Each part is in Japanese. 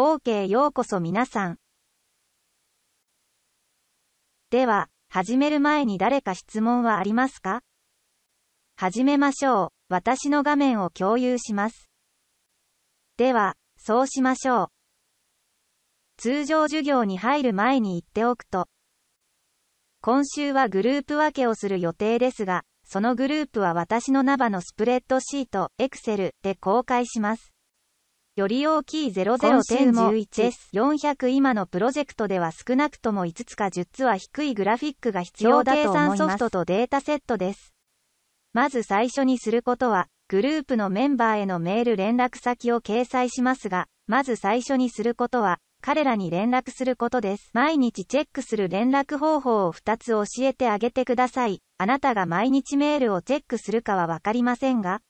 OK ようこそ皆さん。では、始める前に誰か質問はありますか始めましょう。私の画面を共有します。では、そうしましょう。通常授業に入る前に言っておくと、今週はグループ分けをする予定ですが、そのグループは私のナバのスプレッドシート、Excel で公開します。より大きい00.11です。400今のプロジェクトでは少なくとも5つか10つは低いグラフィックが必要だと思います。計算ソフトとデータセットです。まず最初にすることは、グループのメンバーへのメール連絡先を掲載しますが、まず最初にすることは、彼らに連絡することです。毎日チェックする連絡方法を2つ教えてあげてください。あなたが毎日メールをチェックするかはわかりませんが、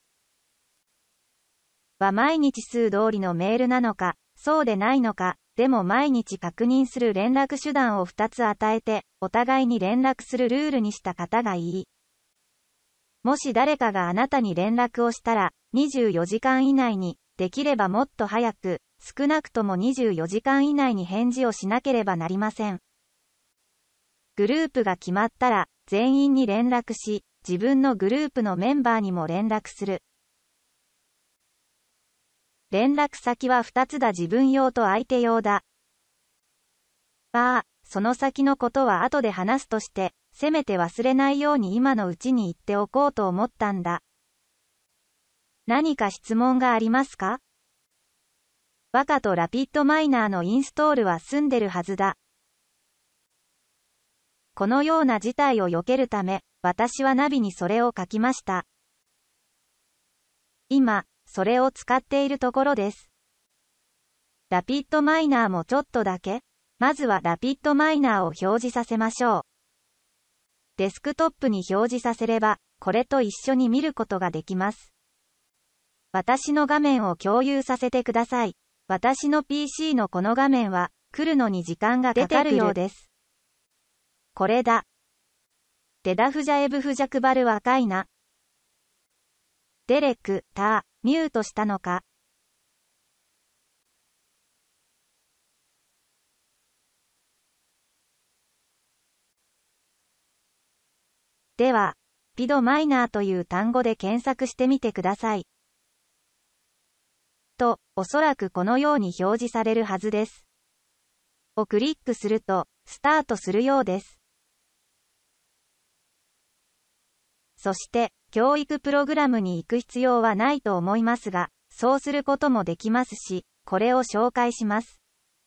は毎日数通りのメールなのか、そうでないのか、でも毎日確認する連絡手段を2つ与えて、お互いに連絡するルールにした方がいい。もし誰かがあなたに連絡をしたら、24時間以内に、できればもっと早く、少なくとも24時間以内に返事をしなければなりません。グループが決まったら、全員に連絡し、自分のグループのメンバーにも連絡する。連絡先は2つだ自分用と相手用だ。ばあ、その先のことは後で話すとして、せめて忘れないように今のうちに言っておこうと思ったんだ。何か質問がありますかバカとラピッドマイナーのインストールは済んでるはずだ。このような事態を避けるため、私はナビにそれを書きました。今、それを使っているところです。ラピッドマイナーもちょっとだけ。まずはラピッドマイナーを表示させましょう。デスクトップに表示させれば、これと一緒に見ることができます。私の画面を共有させてください。私の PC のこの画面は、来るのに時間がかかるようです。これだ。デダフジャエブフジャクバル若いな。デレク、ター。ミュートしたのかでは、ピドマイナーという単語で検索してみてください。と、おそらくこのように表示されるはずです。をクリックすると、スタートするようです。そして、教育プログラムに行く必要はないと思いますが、そうすることもできますし、これを紹介します。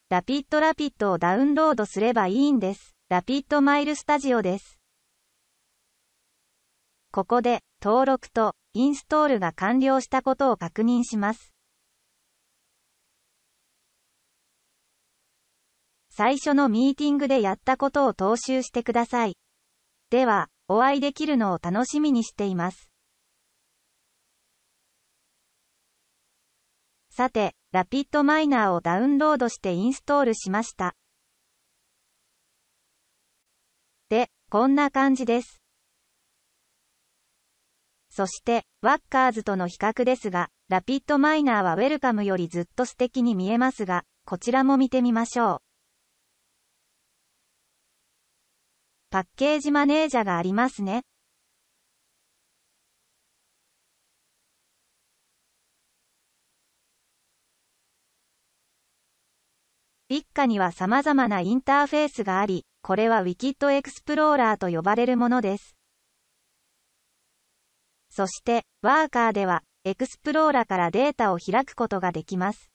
ラピッドラピッドをダウンロードすればいいんです。ラピッドマイルスタジオです。ここで、登録とインストールが完了したことを確認します。最初のミーティングでやったことを踏襲してください。では、お会いできるのを楽しみにしています。さて、ラピッドマイナーをダウンロードしてインストールしました。で、こんな感じです。そして、ワッカーズとの比較ですが、ラピッドマイナーはウェルカムよりずっと素敵に見えますが、こちらも見てみましょう。パッケージマネージャがありますね。一家には様々なインターフェースがあり、これはウィキッドエクスプローラーと呼ばれるものです。そして、ワーカーでは、エクスプローラーからデータを開くことができます。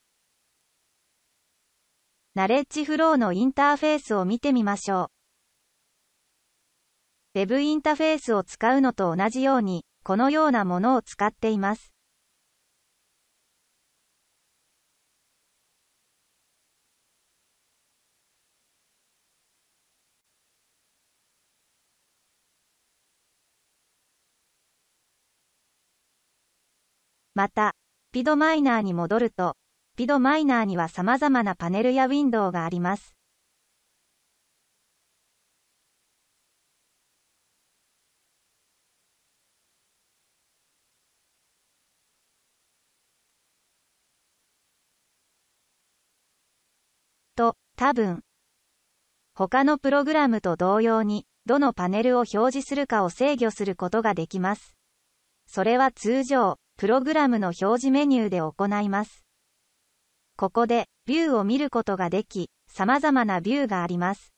ナレッジフローのインターフェースを見てみましょう。Web インターフェースを使うのと同じように、このようなものを使っています。また、ピドマイナーに戻ると、ピドマイナーには様々なパネルやウィンドウがあります。と、多分。他のプログラムと同様に、どのパネルを表示するかを制御することができます。それは通常、プログラムの表示メニューで行います。ここで、ビューを見ることができ、様々なビューがあります。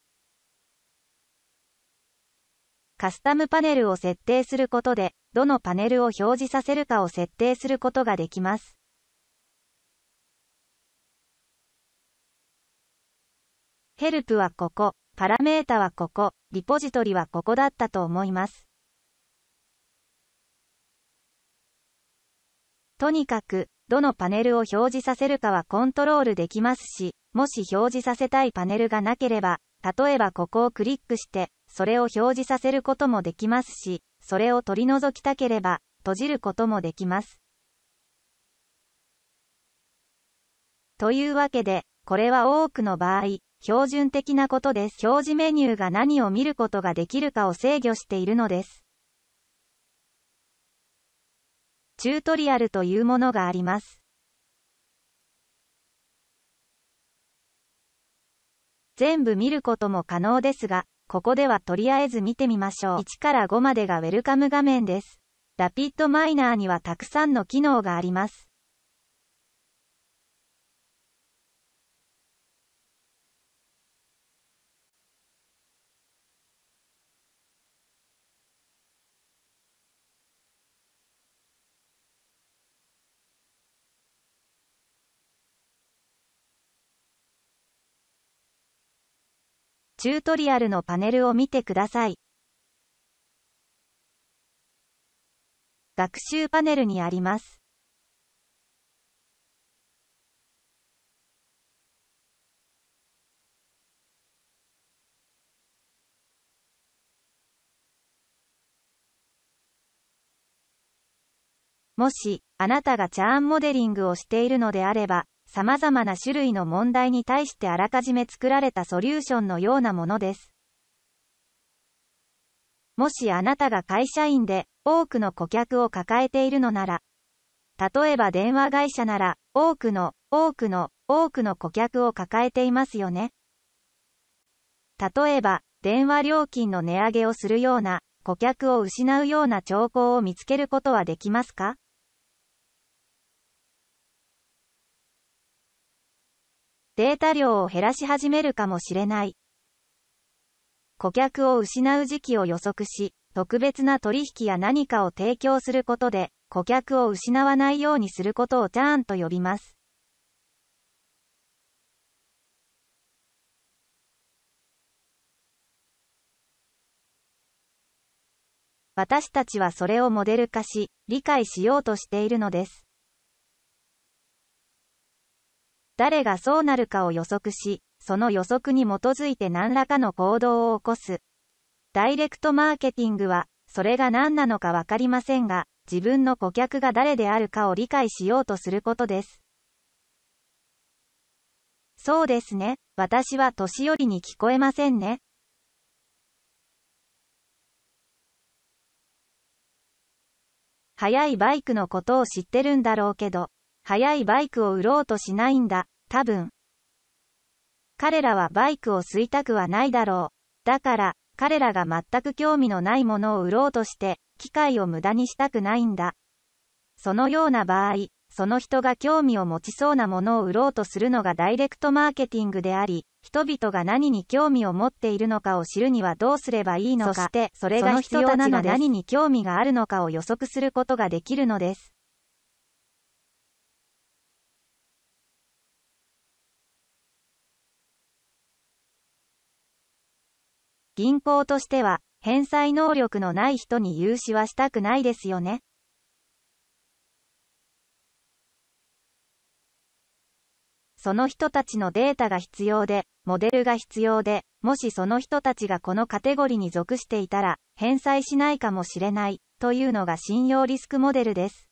カスタムパネルを設定することで、どのパネルを表示させるかを設定することができます。ヘルプはここ、パラメータはここ、リポジトリはここだったと思います。とにかく、どのパネルを表示させるかはコントロールできますし、もし表示させたいパネルがなければ、例えばここをクリックして、それを表示させることもできますし、それを取り除きたければ、閉じることもできます。というわけで、これは多くの場合、標準的なことです。表示メニューが何を見ることができるかを制御しているのです。チュートリアルというものがあります。全部見ることも可能ですが、ここではとりあえず見てみましょう。1から5までがウェルカム画面です。ラピッドマイナーにはたくさんの機能があります。チュートリアルのパネルを見てください。学習パネルにあります。もし、あなたがチャーンモデリングをしているのであれば、様々な種類の問題に対してあらかじめ作られたソリューションのようなものです。もしあなたが会社員で多くの顧客を抱えているのなら、例えば電話会社なら多くの多くの多くの顧客を抱えていますよね。例えば電話料金の値上げをするような顧客を失うような兆候を見つけることはできますかデータ量を減らし始めるかもしれない。顧客を失う時期を予測し、特別な取引や何かを提供することで、顧客を失わないようにすることをチャーンと呼びます。私たちはそれをモデル化し、理解しようとしているのです。誰がそうなるかを予測し、その予測に基づいて何らかの行動を起こす。ダイレクトマーケティングは、それが何なのかわかりませんが、自分の顧客が誰であるかを理解しようとすることです。そうですね。私は年寄りに聞こえませんね。早いバイクのことを知ってるんだろうけど、速いバイクを売ろうとしないんだ、多分。彼らはバイクを吸いたくはないだろう。だから、彼らが全く興味のないものを売ろうとして、機会を無駄にしたくないんだ。そのような場合、その人が興味を持ちそうなものを売ろうとするのがダイレクトマーケティングであり、人々が何に興味を持っているのかを知るにはどうすればいいのか、そしてそれが人たちが何に興味があるのかを予測することができるのです。銀行としては、返済能力のない人に融資はしたくないですよね。その人たちのデータが必要で、モデルが必要で、もしその人たちがこのカテゴリーに属していたら、返済しないかもしれない、というのが信用リスクモデルです。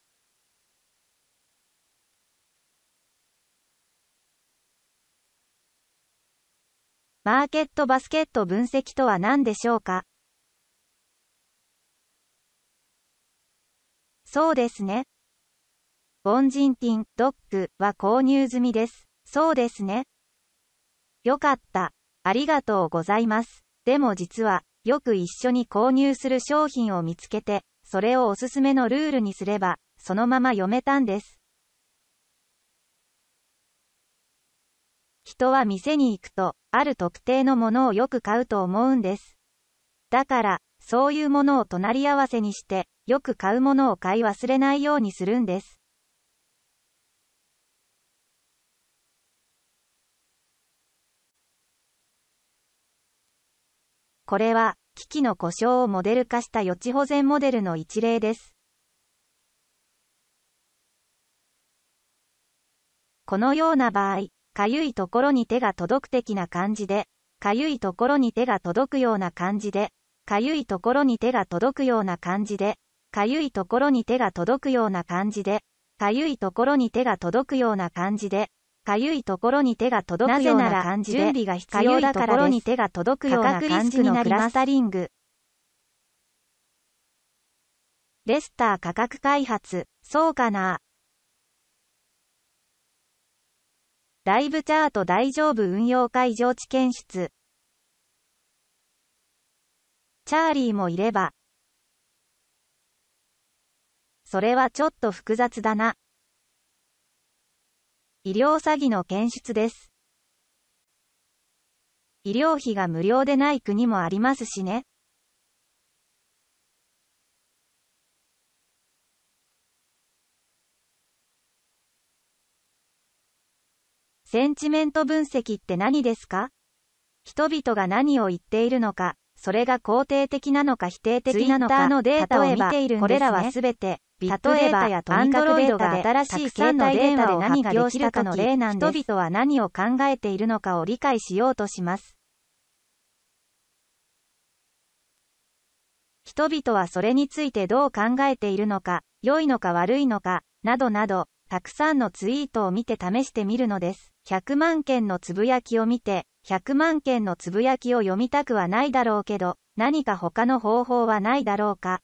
マーケットバスケット分析とは何でしょうかそうですね。ボンジンティン、ドッグは購入済みです。そうですね。よかった。ありがとうございます。でも実は、よく一緒に購入する商品を見つけて、それをおすすめのルールにすれば、そのまま読めたんです。人は店に行くと、ある特定のものをよく買うと思うんです。だから、そういうものを隣り合わせにして、よく買うものを買い忘れないようにするんです。これは、機器の故障をモデル化した予知保全モデルの一例です。このような場合、かゆいところに手が届く的な感じで、かゆいところに手が届くような感じで、かゆいところに手が届くような感じで、かゆいところに手が届くような感じで、かゆいところに手が届くような感じで、かゆいところに手が届くような感じで、準備が必要だからところに手が届くような感じになラレスター価格開発、そうかなライブチャート大丈夫運用会場地検出。チャーリーもいれば。それはちょっと複雑だな。医療詐欺の検出です。医療費が無料でない国もありますしね。センチメント分析って何ですか人々が何を言っているのか、それが肯定的なのか否定的なのか、のデータを見ているんですね。これらはすべて、ビットデータやとにかくデータ新しい携帯電話で何ができるかの例なんです。人々は何を考えているのかを理解しようとします。人々はそれについてどう考えているのか、良いのか悪いのか、などなど、たくさんのツイートを見て試してみるのです。100万件のつぶやきを見て、100万件のつぶやきを読みたくはないだろうけど、何か他の方法はないだろうか。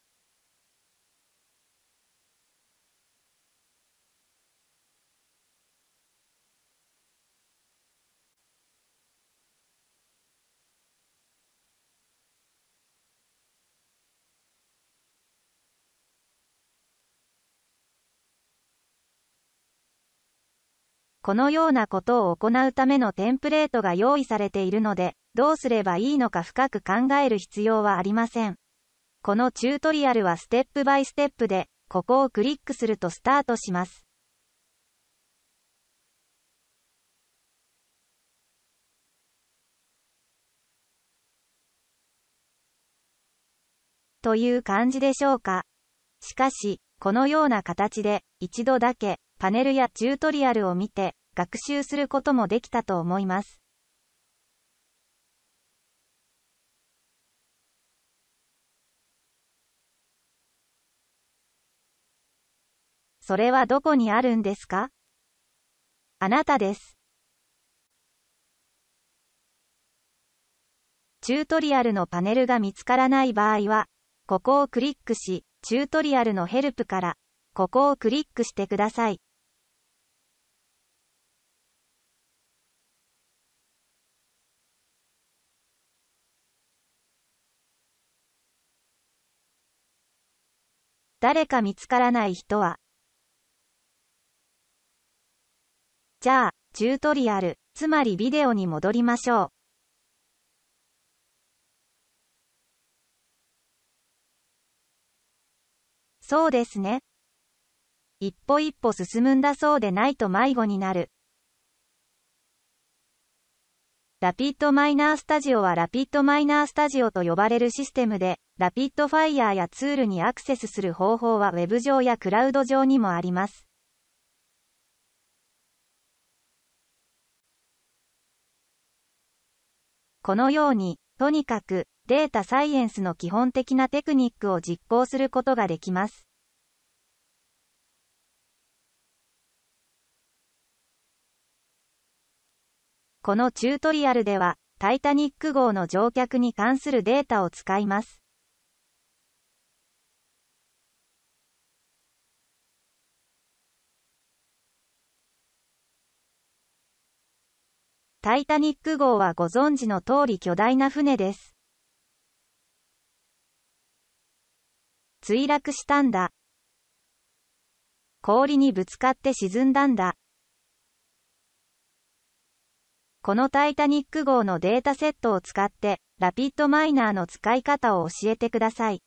このようなことを行うためのテンプレートが用意されているので、どうすればいいのか深く考える必要はありません。このチュートリアルはステップバイステップで、ここをクリックするとスタートします。という感じでしょうか。しかし、このような形で、一度だけ、パネルやチュートリアルを見て学習することもできたと思います。それはどこにあるんですかあなたです。チュートリアルのパネルが見つからない場合は、ここをクリックし、チュートリアルのヘルプから、ここをクリックしてください。誰か見つからない人は。じゃあ、チュートリアル、つまりビデオに戻りましょう。そうですね。一歩一歩進むんだそうでないと迷子になる。ラピッドマイナースタジオはラピッドマイナースタジオと呼ばれるシステムで、ラピッドファイヤーやツールにアクセスする方法は Web 上やクラウド上にもあります。このように、とにかく、データサイエンスの基本的なテクニックを実行することができます。このチュートリアルでは、タイタニック号の乗客に関するデータを使います。タイタニック号はご存知の通り巨大な船です。墜落したんだ。氷にぶつかって沈んだんだ。このタイタニック号のデータセットを使って、ラピッドマイナーの使い方を教えてください。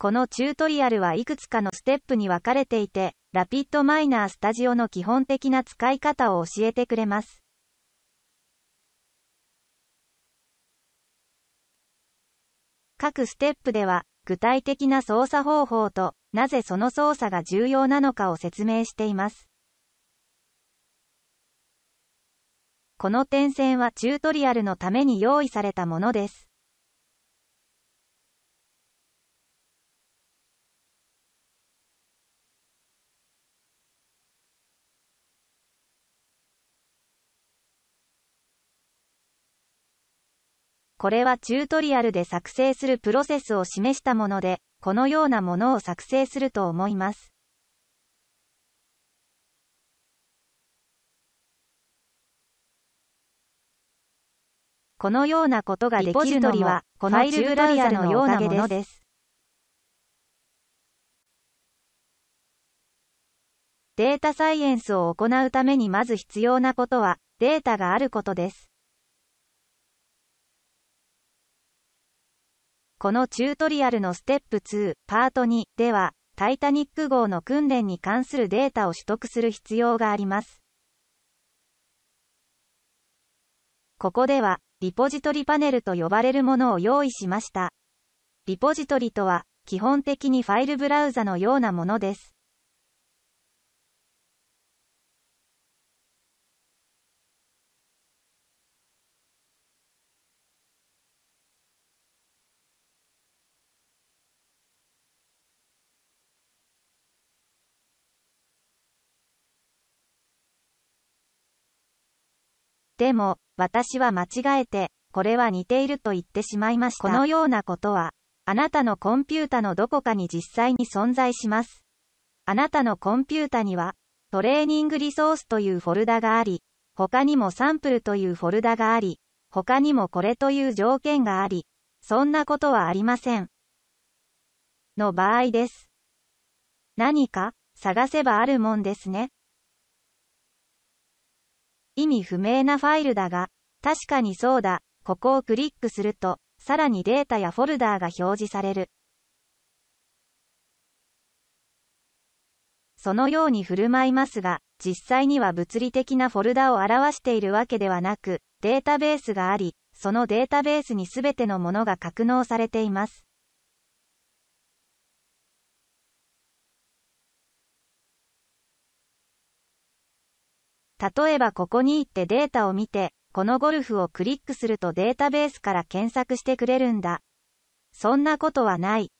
このチュートリアルはいくつかのステップに分かれていて、ラピッドマイナースタジオの基本的な使い方を教えてくれます。各ステップでは、具体的な操作方法と、なぜその操作が重要なのかを説明しています。この点線はチュートリアルのために用意されたものです。これはチュートリアルで作成するプロセスを示したもので、このようなものを作成すると思います。このようなことができるのは、このファイルブラウザのようなものです。データサイエンスを行うためにまず必要なことは、データがあることです。このチュートリアルのステップ2、パート2では、タイタニック号の訓練に関するデータを取得する必要があります。ここでは、リポジトリパネルと呼ばれるものを用意しました。リポジトリとは、基本的にファイルブラウザのようなものです。でも、私は間違えて、これは似ていると言ってしまいました。このようなことは、あなたのコンピュータのどこかに実際に存在します。あなたのコンピュータには、トレーニングリソースというフォルダがあり、他にもサンプルというフォルダがあり、他にもこれという条件があり、そんなことはありません。の場合です。何か、探せばあるもんですね。意味不明なファイルだが、確かにそうだ、ここをクリックすると、さらにデータやフォルダーが表示される。そのように振る舞いますが、実際には物理的なフォルダを表しているわけではなく、データベースがあり、そのデータベースに全てのものが格納されています。例えばここに行ってデータを見て、このゴルフをクリックするとデータベースから検索してくれるんだ。そんなことはない。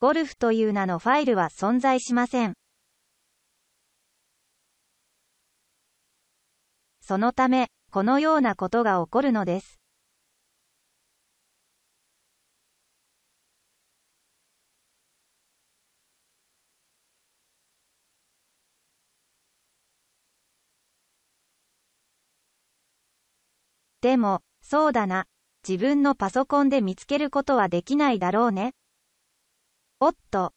ゴルフという名のファイルは存在しません。そのため、このようなことが起こるのです。でも、そうだな。自分のパソコンで見つけることはできないだろうね。おっと。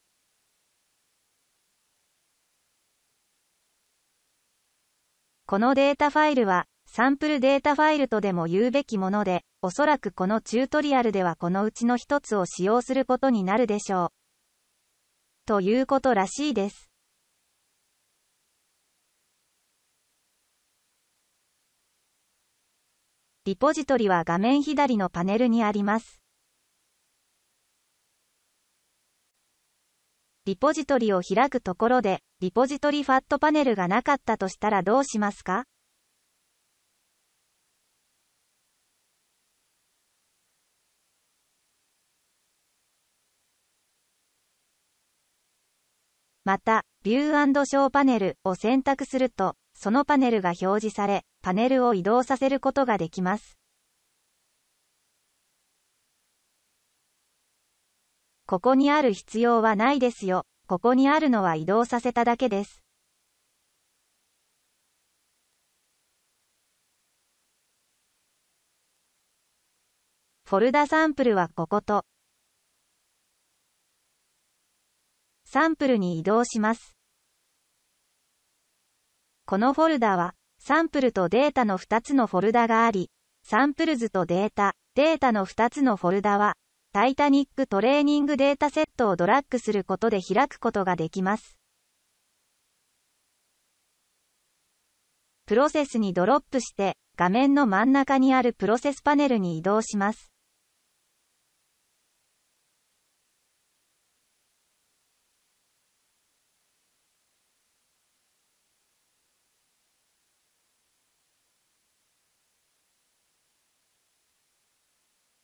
このデータファイルは、サンプルデータファイルとでも言うべきもので、おそらくこのチュートリアルではこのうちの一つを使用することになるでしょう。ということらしいです。リポジトリは画面左のパネルにあります。リポジトリを開くところで、リポジトリファットパネルがなかったとしたらどうしますかまた、ビューショーパネルを選択すると、そのパネルが表示され、パネルを移動させることができます。ここにある必要はないですよ。ここにあるのは移動させただけです。フォルダサンプルはここと、サンプルに移動します。このフォルダは、サンプルとデータの2つのフォルダがあり、サンプル図とデータ、データの2つのフォルダは、タイタニックトレーニングデータセットをドラッグすることで開くことができます。プロセスにドロップして、画面の真ん中にあるプロセスパネルに移動します。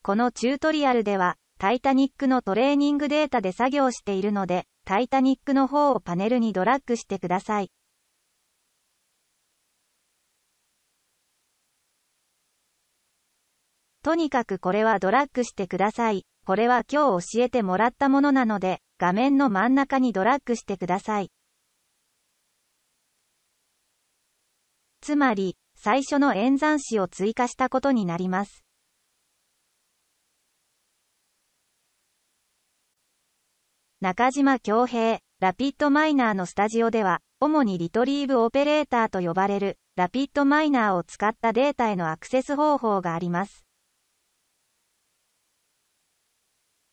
このチュートリアルでは、タイタニックのトレーニングデータで作業しているので、タイタニックの方をパネルにドラッグしてください。とにかくこれはドラッグしてください。これは今日教えてもらったものなので、画面の真ん中にドラッグしてください。つまり、最初の演算子を追加したことになります。中島京平、ラピッドマイナーのスタジオでは、主にリトリーブオペレーターと呼ばれる、ラピッドマイナーを使ったデータへのアクセス方法があります。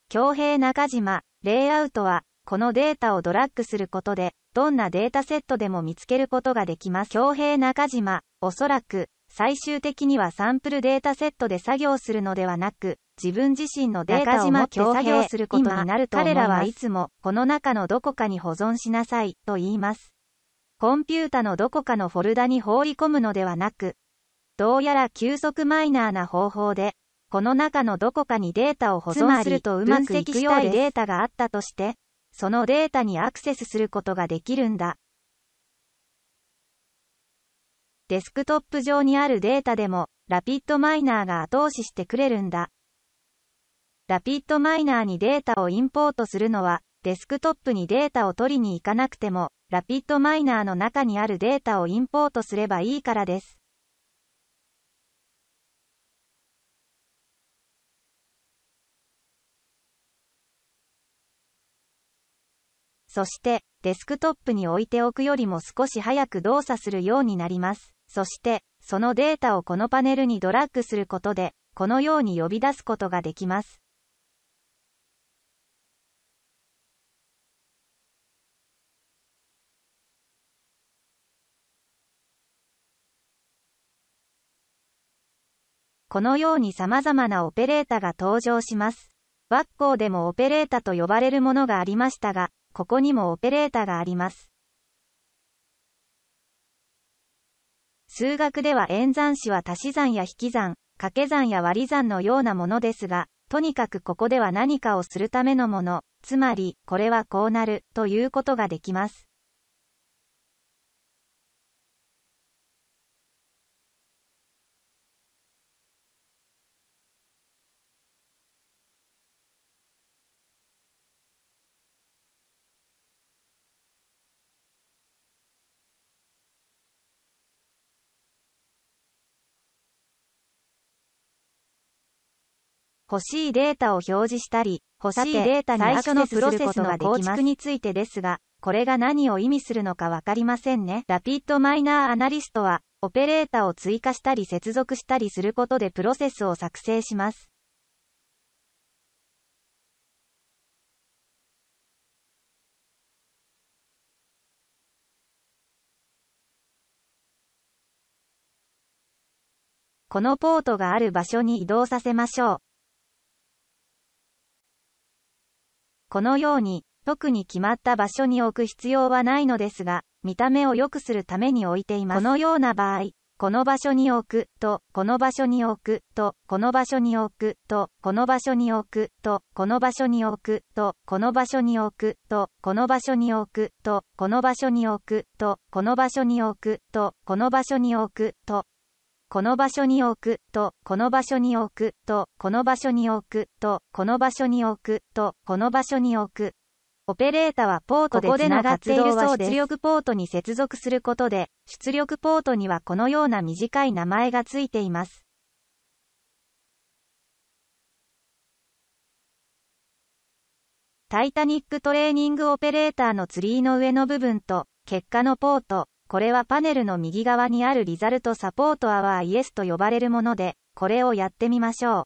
強平中島、レイアウトは、このデータをドラッグすることで、どんなデータセットでも見つけることができます。強平中島、おそらく、最終的にはサンプルデータセットで作業するのではなく、自分自身のデータを持って作業することになると彼らはいつも、この中のどこかに保存しなさい、と言います。コンピュータのどこかのフォルダに放り込むのではなく、どうやら急速マイナーな方法で、この中のどこかにデータを保存するとうまくいくようでデータがあったとして、そのデータにアクセスすることができるんだ。デスクトップ上にあるデータでも、ラピッドマイナーが後押ししてくれるんだ。ラピッドマイナーにデータをインポートするのは、デスクトップにデータを取りに行かなくても、ラピッドマイナーの中にあるデータをインポートすればいいからです。そして、デスクトップに置いておくよりも少し早く動作するようになります。そして、そのデータをこのパネルにドラッグすることで、このように呼び出すことができます。このように様々なオペレータが登場します。学校でもオペレータと呼ばれるものがありましたが、ここにもオペレータがあります。数学では演算子は足し算や引き算、掛け算や割り算のようなものですが、とにかくここでは何かをするためのもの、つまり、これはこうなる、ということができます。欲しいデータを表示したり、欲しいデータに最初セスロセスとできます。構築についてですが、これが何を意味するのかわかりませんね。ラピッドマイナーアナリストは、オペレータを追加したり接続したりすることでプロセスを作成します。このポートがある場所に移動させましょう。このように、特に決まった場所に置く必要はないのですが、見た目を良くするために置いています。このような場合、この場所に置くと、この場所に置くと、この場所に置くと、この場所に置くと、この場所に置くと、この場所に置くと、この場所に置くと、この場所に置くと、この場所に置くと、この場所に置くと、この場所に置くと、この場所に置くと、この場所に置くと、この場所に置くと、この場所に置く。オペレータはポートでつながっているそうです。出力ポートに接続することで、出力ポートにはこのような短い名前がついています。タイタニックトレーニングオペレーターのツリーの上の部分と、結果のポート、これはパネルの右側にあるリザルトサポートアワーイエスと呼ばれるもので、これをやってみましょう。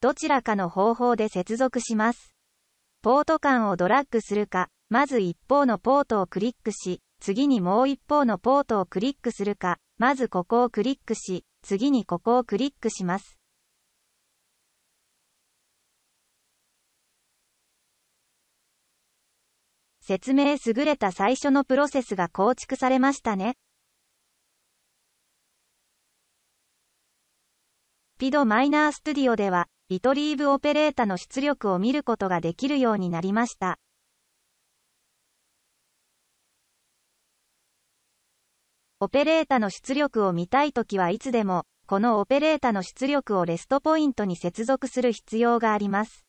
どちらかの方法で接続します。ポート間をドラッグするか、まず一方のポートをクリックし、次にもう一方のポートをクリックするか、まずここをクリックし、次にここをクリックします。説明優れた最初のプロセスが構築されましたね。ピドマイナーストゥディオでは、リトリーブオペレータの出力を見ることができるようになりました。オペレータの出力を見たいときはいつでも、このオペレータの出力をレストポイントに接続する必要があります。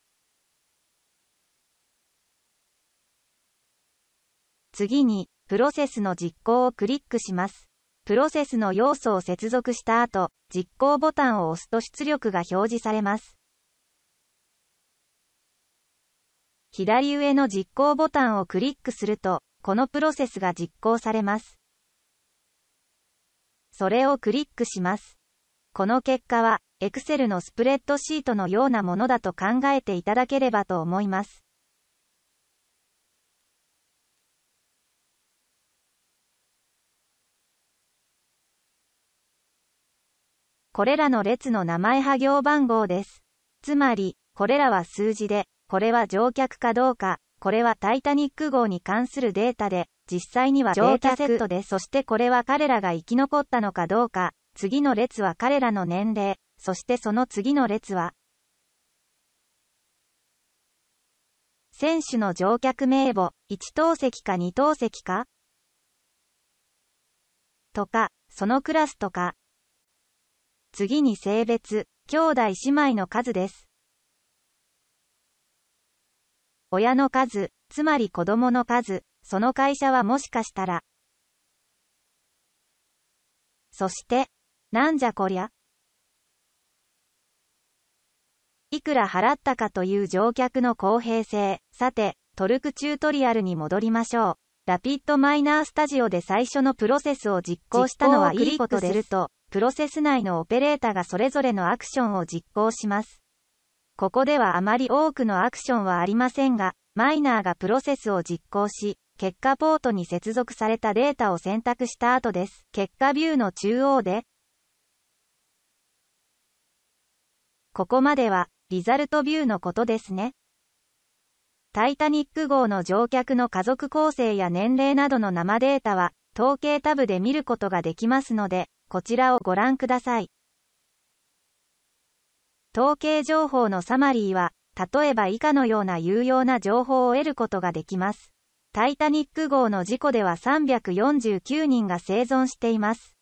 次に、プロセスの実行をクリックします。プロセスの要素を接続した後、実行ボタンを押すと出力が表示されます。左上の実行ボタンをクリックすると、このプロセスが実行されます。それをクリックします。この結果は、Excel のスプレッドシートのようなものだと考えていただければと思います。これらの列の名前は行番号です。つまり、これらは数字で、これは乗客かどうか、これはタイタニック号に関するデータで、実際には乗客セットで、そしてこれは彼らが生き残ったのかどうか、次の列は彼らの年齢、そしてその次の列は、選手の乗客名簿、1等席か2等席かとか、そのクラスとか、次に性別、兄弟姉妹の数です。親の数、つまり子供の数、その会社はもしかしたら。そして、なんじゃこりゃいくら払ったかという乗客の公平性。さて、トルクチュートリアルに戻りましょう。ラピッドマイナースタジオで最初のプロセスを実行したのはいいことです。プロセス内のオペレータがそれぞれのアクションを実行します。ここではあまり多くのアクションはありませんが、マイナーがプロセスを実行し、結果ポートに接続されたデータを選択した後です。結果ビューの中央で、ここまでは、リザルトビューのことですね。タイタニック号の乗客の家族構成や年齢などの生データは、統計タブで見ることができますので、こちらをご覧ください。統計情報のサマリーは、例えば以下のような有用な情報を得ることができます。タイタニック号の事故では349人が生存しています。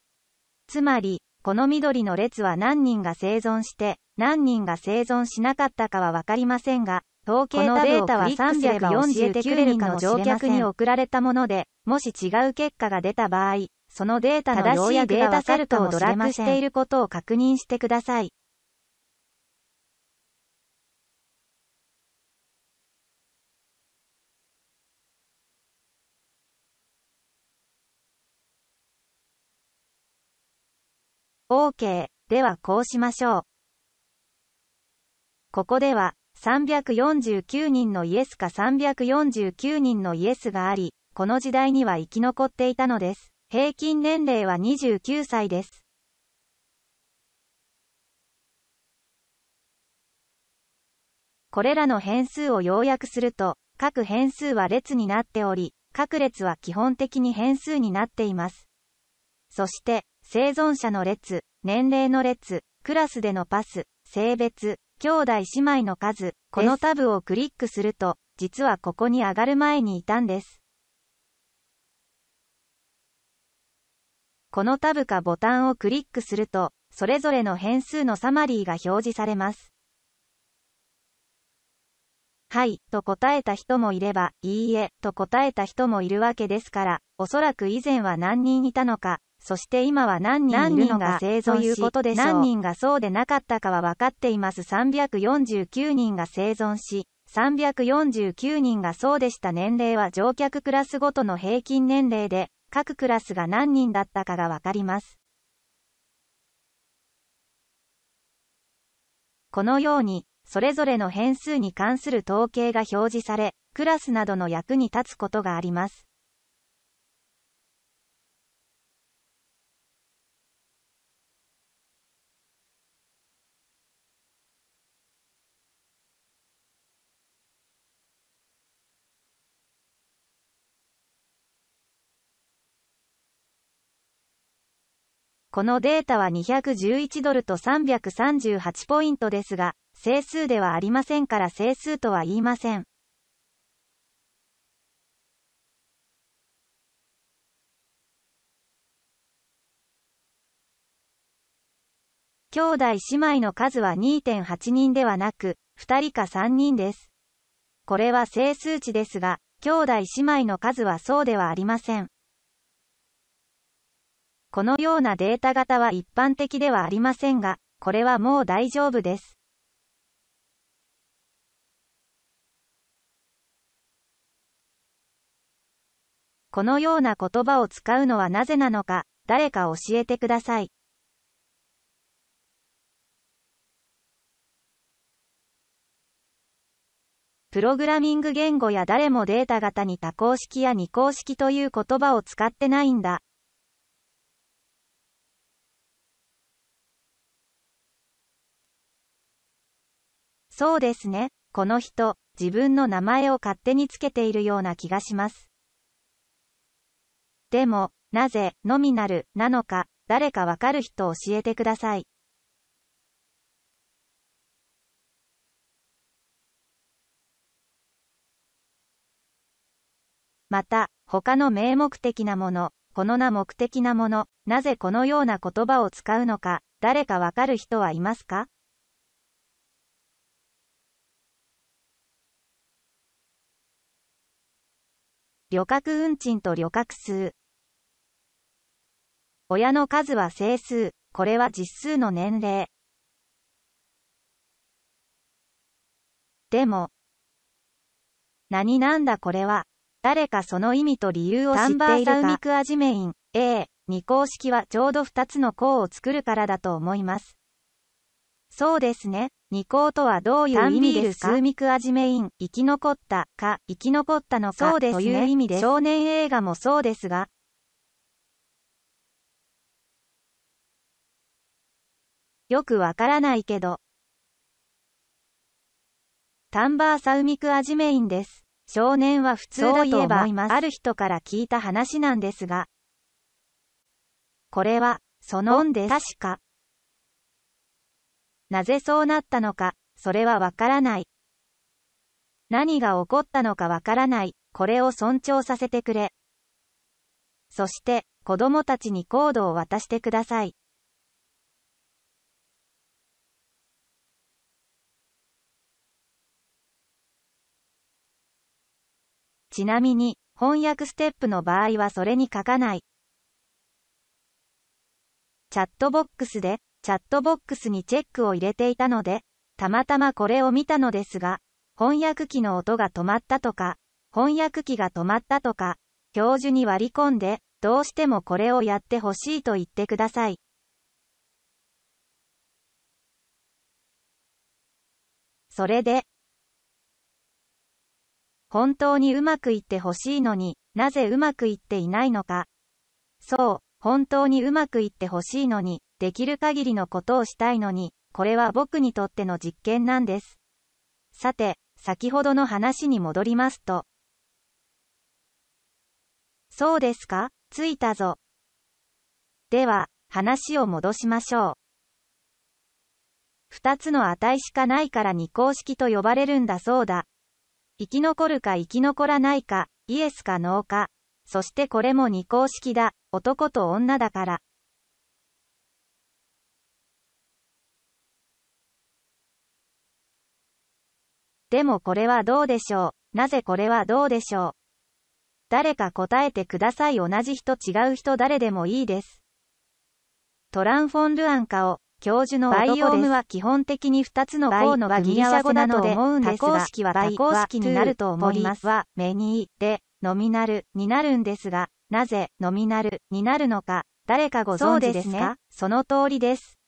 つまり、この緑の列は何人が生存して、何人が生存しなかったかはわかりませんが、統計のデータは349人の乗客に送られたもので、もし違う結果が出た場合、そのデータの要約がタかるかをドラッグしていることを確認してください。OK。ではこうしましょう。ここでは、349人のイエスか349人のイエスがあり、この時代には生き残っていたのです。平均年齢は29歳です。これらの変数を要約すると、各変数は列になっており、各列は基本的に変数になっています。そして、生存者の列、年齢の列、クラスでのパス、性別、兄弟姉妹の数、このタブをクリックすると、実はここに上がる前にいたんです。このタブかボタンをクリックすると、それぞれの変数のサマリーが表示されます。はい、と答えた人もいれば、いいえ、と答えた人もいるわけですから、おそらく以前は何人いたのか、そして今は何人いるのが生存し、何人がそうでなかったかは分かっています。349人が生存し、349人がそうでした年齢は乗客クラスごとの平均年齢で、各クラスが何人だったかがわかります。このように、それぞれの変数に関する統計が表示され、クラスなどの役に立つことがあります。このデータは211ドルと338ポイントですが、整数ではありませんから整数とは言いません。兄弟姉妹の数は2.8人ではなく、2人か3人です。これは整数値ですが、兄弟姉妹の数はそうではありません。このようなデータ型は一般的ではありませんが、これはもう大丈夫です。このような言葉を使うのはなぜなのか、誰か教えてください。プログラミング言語や誰もデータ型に多項式や二項式という言葉を使ってないんだ。そうですね、この人、自分の名前を勝手につけているような気がします。でも、なぜ、ノミナル、なのか、誰かわかる人教えてください。また、他の名目的なもの、この名目的なもの、なぜこのような言葉を使うのか、誰かわかる人はいますか旅客運賃と旅客数。親の数は整数、これは実数の年齢。でも、何なんだこれは、誰かその意味と理由を知っているか。ンバーサウミクアジメイン A、二公式はちょうど2つの項を作るからだと思います。そうですね。二項とはどういう意味ですか数肉味メイン、生き残ったか、生き残ったのか、ね、という意味で少年映画もそうですが、よくわからないけど、タンバーサウミク味メインです。少年は普通だと思います。ある人から聞いた話なんですが、これは、そのんです。確か、なぜそうなったのか、それはわからない。何が起こったのかわからない、これを尊重させてくれ。そして、子供たちにコードを渡してください。ちなみに、翻訳ステップの場合はそれに書かない。チャットボックスで、チャットボックスにチェックを入れていたので、たまたまこれを見たのですが、翻訳機の音が止まったとか、翻訳機が止まったとか、教授に割り込んで、どうしてもこれをやってほしいと言ってください。それで、本当にうまくいってほしいのになぜうまくいっていないのか。そう、本当にうまくいってほしいのにできる限りのことをしたいのに、これは僕にとっての実験なんです。さて、先ほどの話に戻りますと。そうですか着いたぞ。では、話を戻しましょう。二つの値しかないから二項式と呼ばれるんだそうだ。生き残るか生き残らないか、イエスかノーか。そしてこれも二項式だ、男と女だから。でもこれはどうでしょうなぜこれはどうでしょう誰か答えてください同じ人違う人誰でもいいです。トランフォン・ルアンカオ、教授のバイオームは基本的に2つの項のはギリシャ語なので多項式は多項式になると思いますはメニーでノミナルになるんですがなぜノミナルになるのか誰かご存知ですかその通りです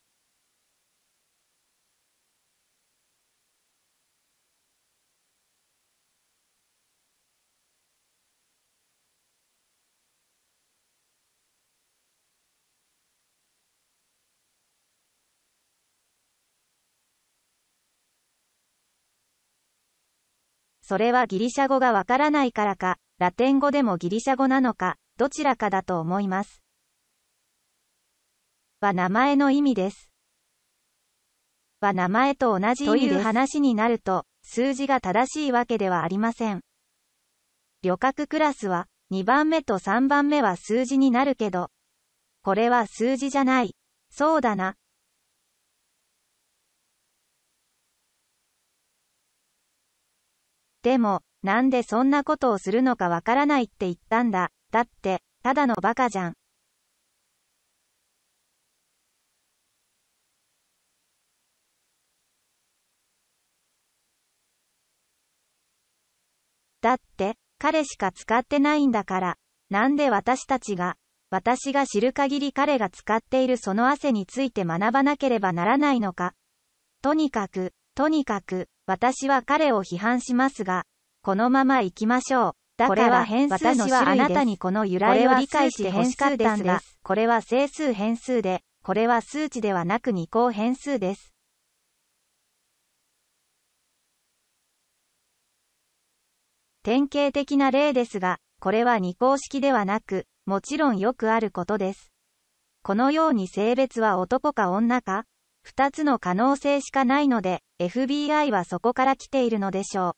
それはギリシャ語がわからないからか、ラテン語でもギリシャ語なのか、どちらかだと思います。は名前の意味です。は名前と同じという話になると、数字が正しいわけではありません。旅客クラスは、2番目と3番目は数字になるけど、これは数字じゃない。そうだな、でも、なんでそんなことをするのかわからないって言ったんだ。だって、ただのバカじゃん。だって、彼しか使ってないんだから、なんで私たちが、私が知る限り彼が使っているその汗について学ばなければならないのか。とにかく、とにかく、私は彼を批判しますが、このまま行きましょう。だから変数です。私はあなたにこの由来を理解して欲しかったんです。これは整数変数で、これは数値ではなく二項変数です。典型的な例ですが、これは二項式ではなく、もちろんよくあることです。このように性別は男か女か、二つの可能性しかないので、FBI はそこから来ているのでしょう。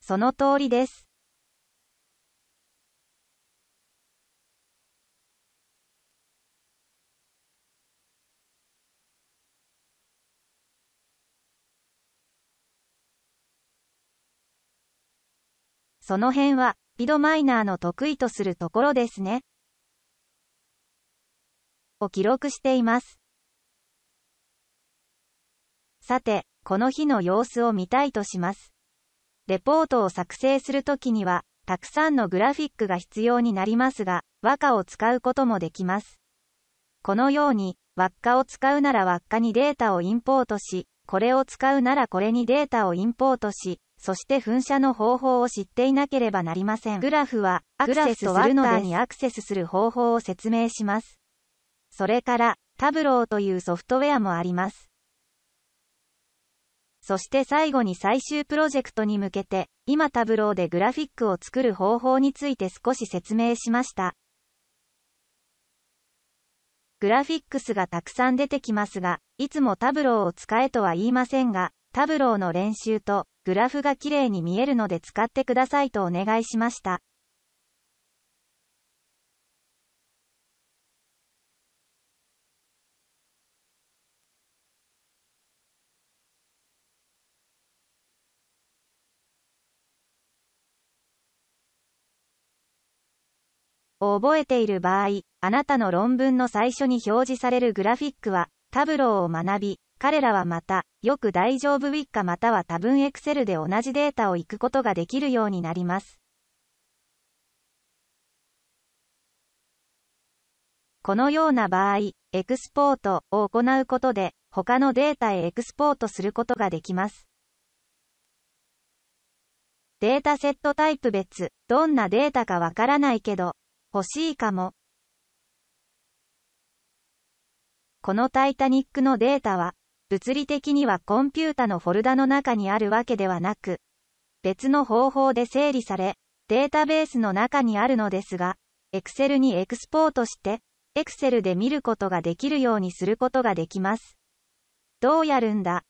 その通りです。その辺はピドマイナーの得意とするところですね。を記録しています。さて、この日の様子を見たいとします。レポートを作成するときには、たくさんのグラフィックが必要になりますが、和歌を使うこともできます。このように、輪っかを使うなら輪っかにデータをインポートし、これを使うならこれにデータをインポートし、そして噴射の方法を知っていなければなりません。グラフは、アクセスするのにアクセスする方法を説明します。それから、タブローというソフトウェアもあります。そして最後に最終プロジェクトに向けて、今タブローでグラフィックを作る方法について少し説明しました。グラフィックスがたくさん出てきますが、いつもタブローを使えとは言いませんが、タブローの練習と、グラフが綺麗に見えるので使ってくださいとお願いしました。覚えている場合、あなたの論文の最初に表示されるグラフィックは、タブローを学び、彼らはまた、よく大丈夫ウィッカまたは多分 Excel で同じデータを行くことができるようになります。このような場合、エクスポートを行うことで、他のデータへエクスポートすることができます。データセットタイプ別、どんなデータかわからないけど、欲しいかも。このタイタニックのデータは、物理的にはコンピュータのフォルダの中にあるわけではなく、別の方法で整理され、データベースの中にあるのですが、Excel にエクスポートして、Excel で見ることができるようにすることができます。どうやるんだ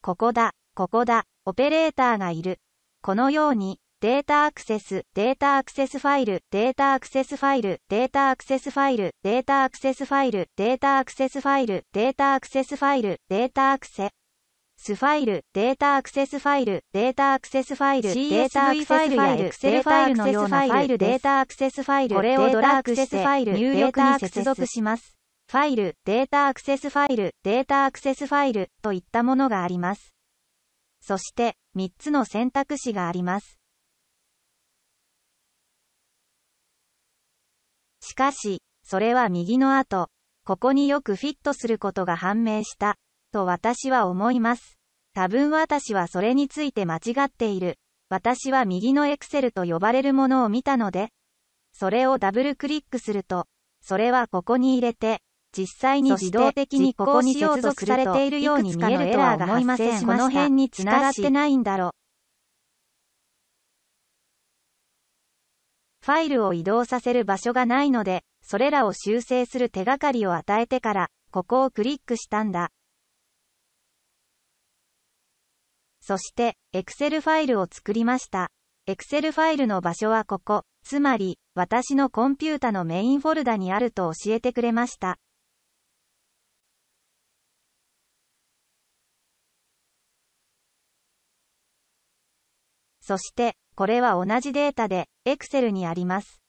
ここだ、ここだ、オペレーターがいる。このように、データアクセス、データアクセスファイル、データアクセスファイル、データアクセスファイル、データアクセスファイル、データアクセスファイル、データアクセスファイル、データアクセスファイル、データアクセスファイル、データアクセスファイル、データアクセスファイルータアクセスファイルアクセスファイル、データアクセスファイル、これをドラッグして入力に接続します。ファイル、データアクセスファイル、データアクセスファイルといったものがあります。そして、3つの選択肢があります。しかし、それは右の後、ここによくフィットすることが判明した、と私は思います。多分私はそれについて間違っている。私は右のエクセルと呼ばれるものを見たので、それをダブルクリックすると、それはここに入れて、実際に自動的にここに接続されているように見えるとは思いません。この辺に繋がってないんだろ。う。ファイルを移動させる場所がないので、それらを修正する手がかりを与えてから、ここをクリックしたんだ。そして、Excel ファイルを作りました。Excel ファイルの場所はここ、つまり、私のコンピュータのメインフォルダにあると教えてくれました。そして、これは同じデータで Excel にあります。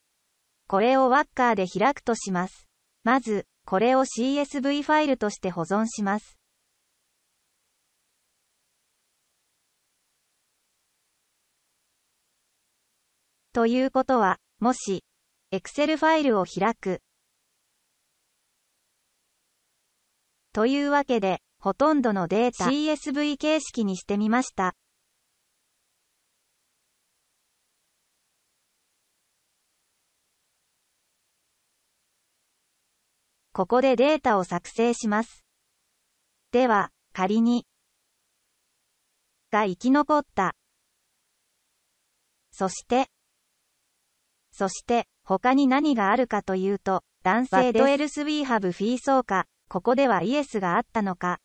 これをワッカーで開くとします。まず、これを CSV ファイルとして保存します。ということは、もし、Excel ファイルを開く。というわけで、ほとんどのデータ CSV 形式にしてみました。ここでデータを作成します。では、仮に、が生き残った。そして、そして、他に何があるかというと、男性です。What e l s ブ we have f そうか、ここではイエスがあったのか。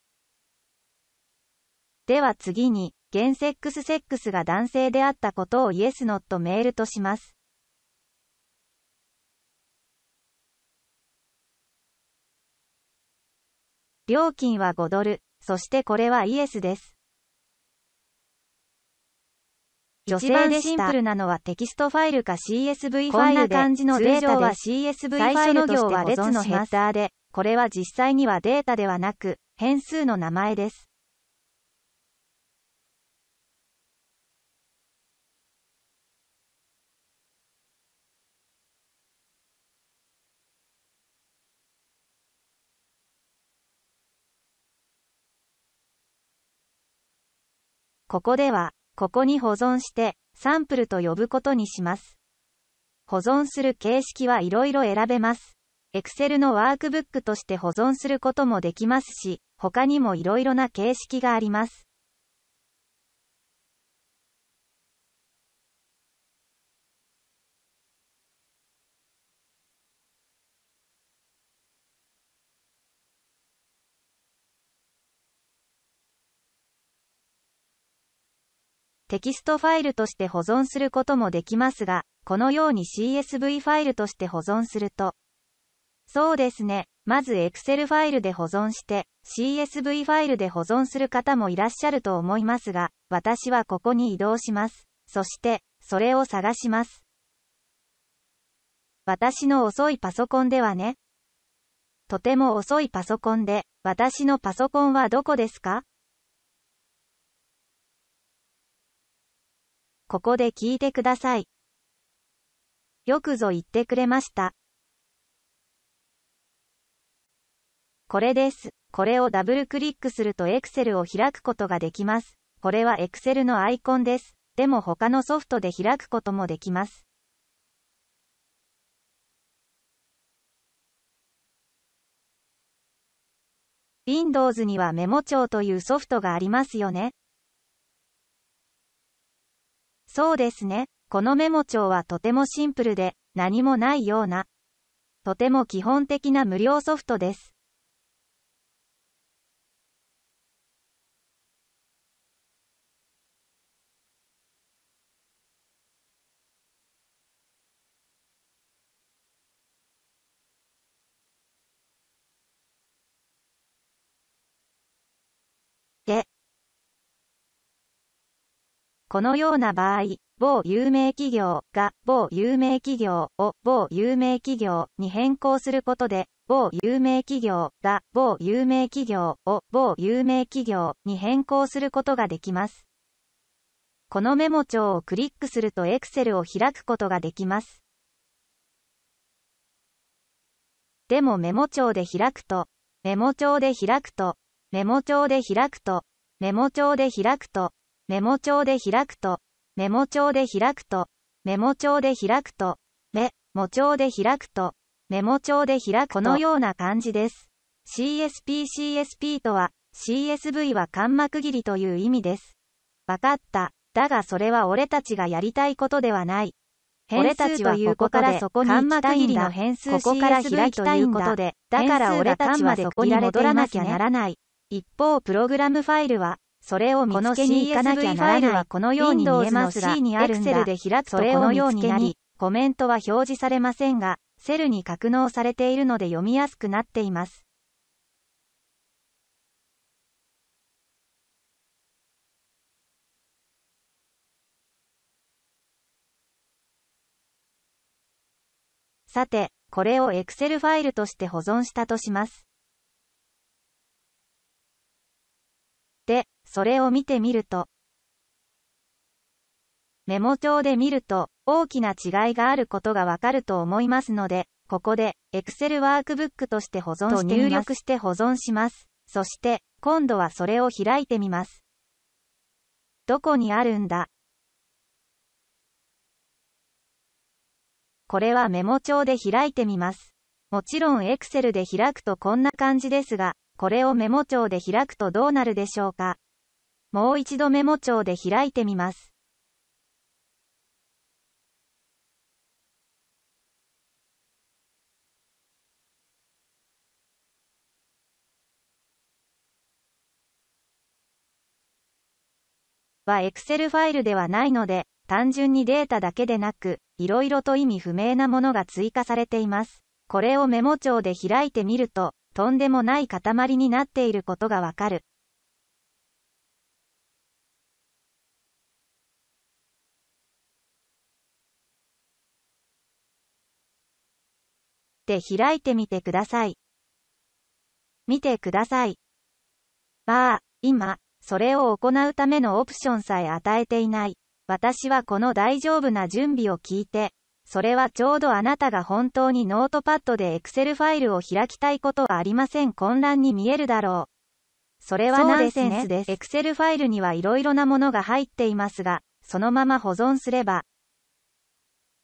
では次に、現セックスセックスが男性であったことをイエスノットメールとします。料金は5ドル、そしてこれはイエスです。女性でシンプルなのはテキストファイルか CSV ファイルで、こんな感じのデータで、CSV ファイル行は列のヘッダーで、これは実際にはデータではなく、変数の名前です。ここでは、ここに保存して、サンプルと呼ぶことにします。保存する形式はいろいろ選べます。Excel のワークブックとして保存することもできますし、他にもいろいろな形式があります。テキストファイルとして保存することもできますが、このように CSV ファイルとして保存すると、そうですね。まず Excel ファイルで保存して、CSV ファイルで保存する方もいらっしゃると思いますが、私はここに移動します。そして、それを探します。私の遅いパソコンではね。とても遅いパソコンで、私のパソコンはどこですかここで聞いてください。よくぞ言ってくれました。これです。これをダブルクリックすると Excel を開くことができます。これは Excel のアイコンです。でも他のソフトで開くこともできます。Windows にはメモ帳というソフトがありますよね。そうですね。このメモ帳はとてもシンプルで、何もないような、とても基本的な無料ソフトです。このような場合、某有名企業が某有名企業を某有名企業に変更することで、某有名企業が某有名企業を某有名企業に変更することができます。このメモ帳をクリックすると Excel を開くことができます。でもメモ帳で開くと、メモ帳で開くと、メモ帳で開くと、メモ帳で開くと、メモ帳で開くと、メモ帳で開くと、メモ帳で開くと、メモ帳で開くと、メモ帳で開くこのような感じです。CSP CSP とは、CSV は間区切りという意味です。わかった。だがそれは俺たちがやりたいことではない。俺たちはここからそこに行きたいんだ。ここから開きたいんだ。だから俺たちはそこに戻らなきゃならない。一方プログラムファイルはそれを見つけに行かなきゃならぬはこのように見えますが、Excel で開くとこのようになり、コメントは表示されませんが、セルに格納されているので読みやすくなっています。さて、これを Excel ファイルとして保存したとします。それを見てみると、メモ帳で見ると、大きな違いがあることがわかると思いますので、ここで、Excel ワークブックとして保存して入力して保存します。そして、今度はそれを開いてみます。どこにあるんだこれはメモ帳で開いてみます。もちろん Excel で開くとこんな感じですが、これをメモ帳で開くとどうなるでしょうかもう一度メモ帳で開いてみます。は Excel ファイルではないので、単純にデータだけでなく、いろいろと意味不明なものが追加されています。これをメモ帳で開いてみると、とんでもない塊になっていることがわかる。って開いてみてください。見てください。バあ、今、それを行うためのオプションさえ与えていない。私はこの大丈夫な準備を聞いて、それはちょうどあなたが本当にノートパッドで Excel ファイルを開きたいことはありません混乱に見えるだろう。それはナンセンスです。Excel ファイルにはいろいろなものが入っていますが、そのまま保存すれば、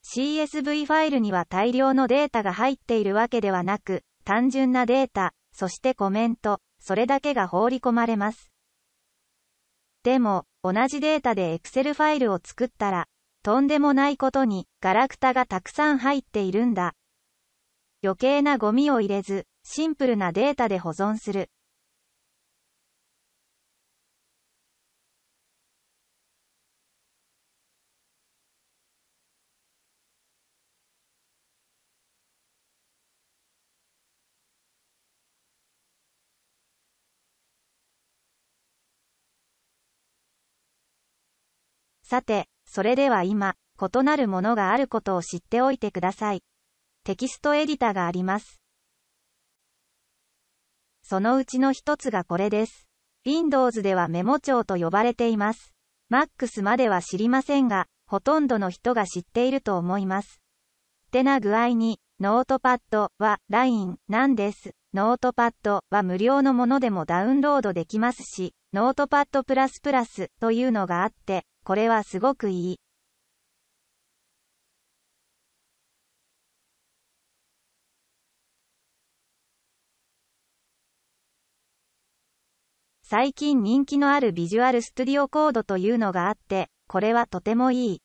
CSV ファイルには大量のデータが入っているわけではなく、単純なデータ、そしてコメント、それだけが放り込まれます。でも、同じデータで Excel ファイルを作ったら、とんでもないことに、ガラクタがたくさん入っているんだ。余計なゴミを入れず、シンプルなデータで保存する。さて、それでは今、異なるものがあることを知っておいてください。テキストエディタがあります。そのうちの一つがこれです。Windows ではメモ帳と呼ばれています。Max までは知りませんが、ほとんどの人が知っていると思います。ってな具合に、ノートパッドは LINE なんです。ノートパッドは無料のものでもダウンロードできますし、ノートパッドプラスプラスというのがあって、これはすごくいい。最近人気のあるビジュアルストディオコードというのがあって、これはとてもいい。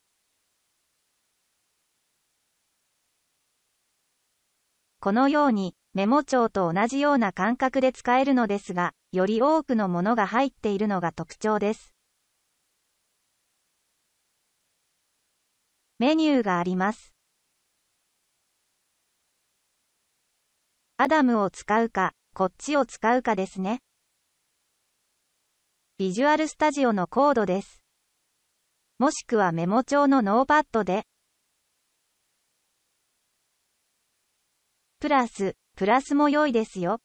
このように、メモ帳と同じような感覚で使えるのですが、より多くのものが入っているのが特徴です。メニューがあります。アダムを使うか、こっちを使うかですね。ビジュアルスタジオのコードです。もしくはメモ帳のノーパッドで、プラス、プラスも良いですよ。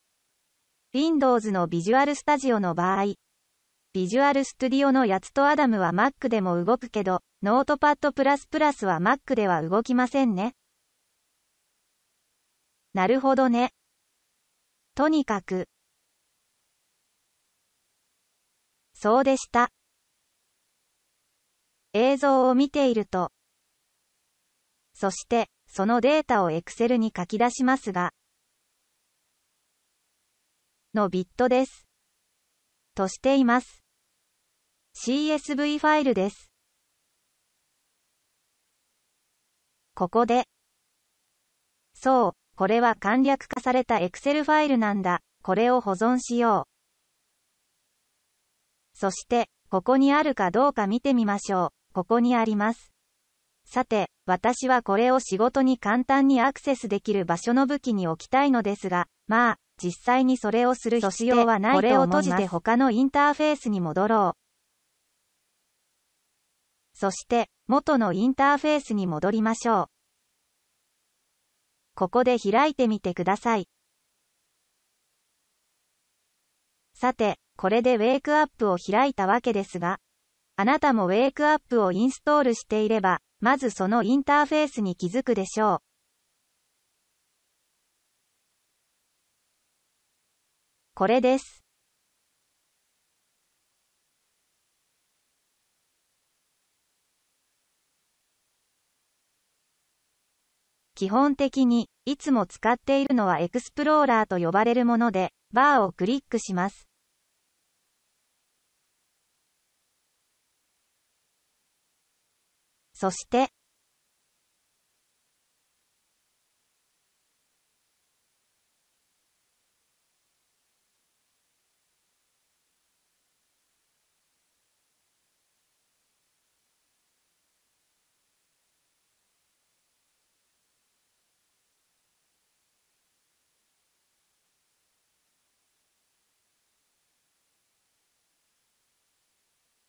Windows のビジュアルスタジオの場合、ビジュアルスタジオのやつとアダムは Mac でも動くけど、ノートパッドプラスプラスは Mac では動きませんね。なるほどね。とにかく。そうでした。映像を見ていると。そして、そのデータを Excel に書き出しますが、のビットです。としています。CSV ファイルです。ここで。そう、これは簡略化された Excel ファイルなんだ。これを保存しよう。そして、ここにあるかどうか見てみましょう。ここにあります。さて、私はこれを仕事に簡単にアクセスできる場所の武器に置きたいのですが、まあ、実際にそれをする必要はないと思います。これを閉じて他のインターフェースに戻ろう。そして、元のインターフェースに戻りましょう。ここで開いてみてください。さて、これでウェイクアップを開いたわけですが、あなたもウェイクアップをインストールしていれば、まずそのインターフェースに気づくでしょう。これです。基本的に、いつも使っているのはエクスプローラーと呼ばれるもので、バーをクリックします。そして、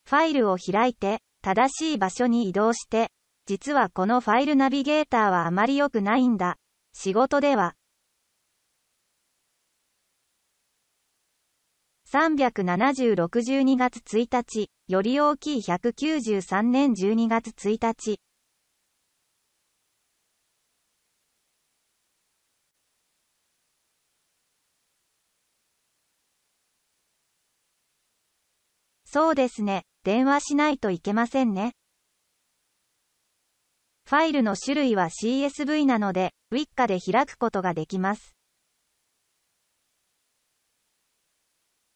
ファイルを開いて、正しい場所に移動して、実はこのファイルナビゲーターはあまり良くないんだ。仕事では。370-62月1日、より大きい193年12月1日。そうですね。電話しないといけませんね。ファイルの種類は CSV なので、w i c カ a で開くことができます。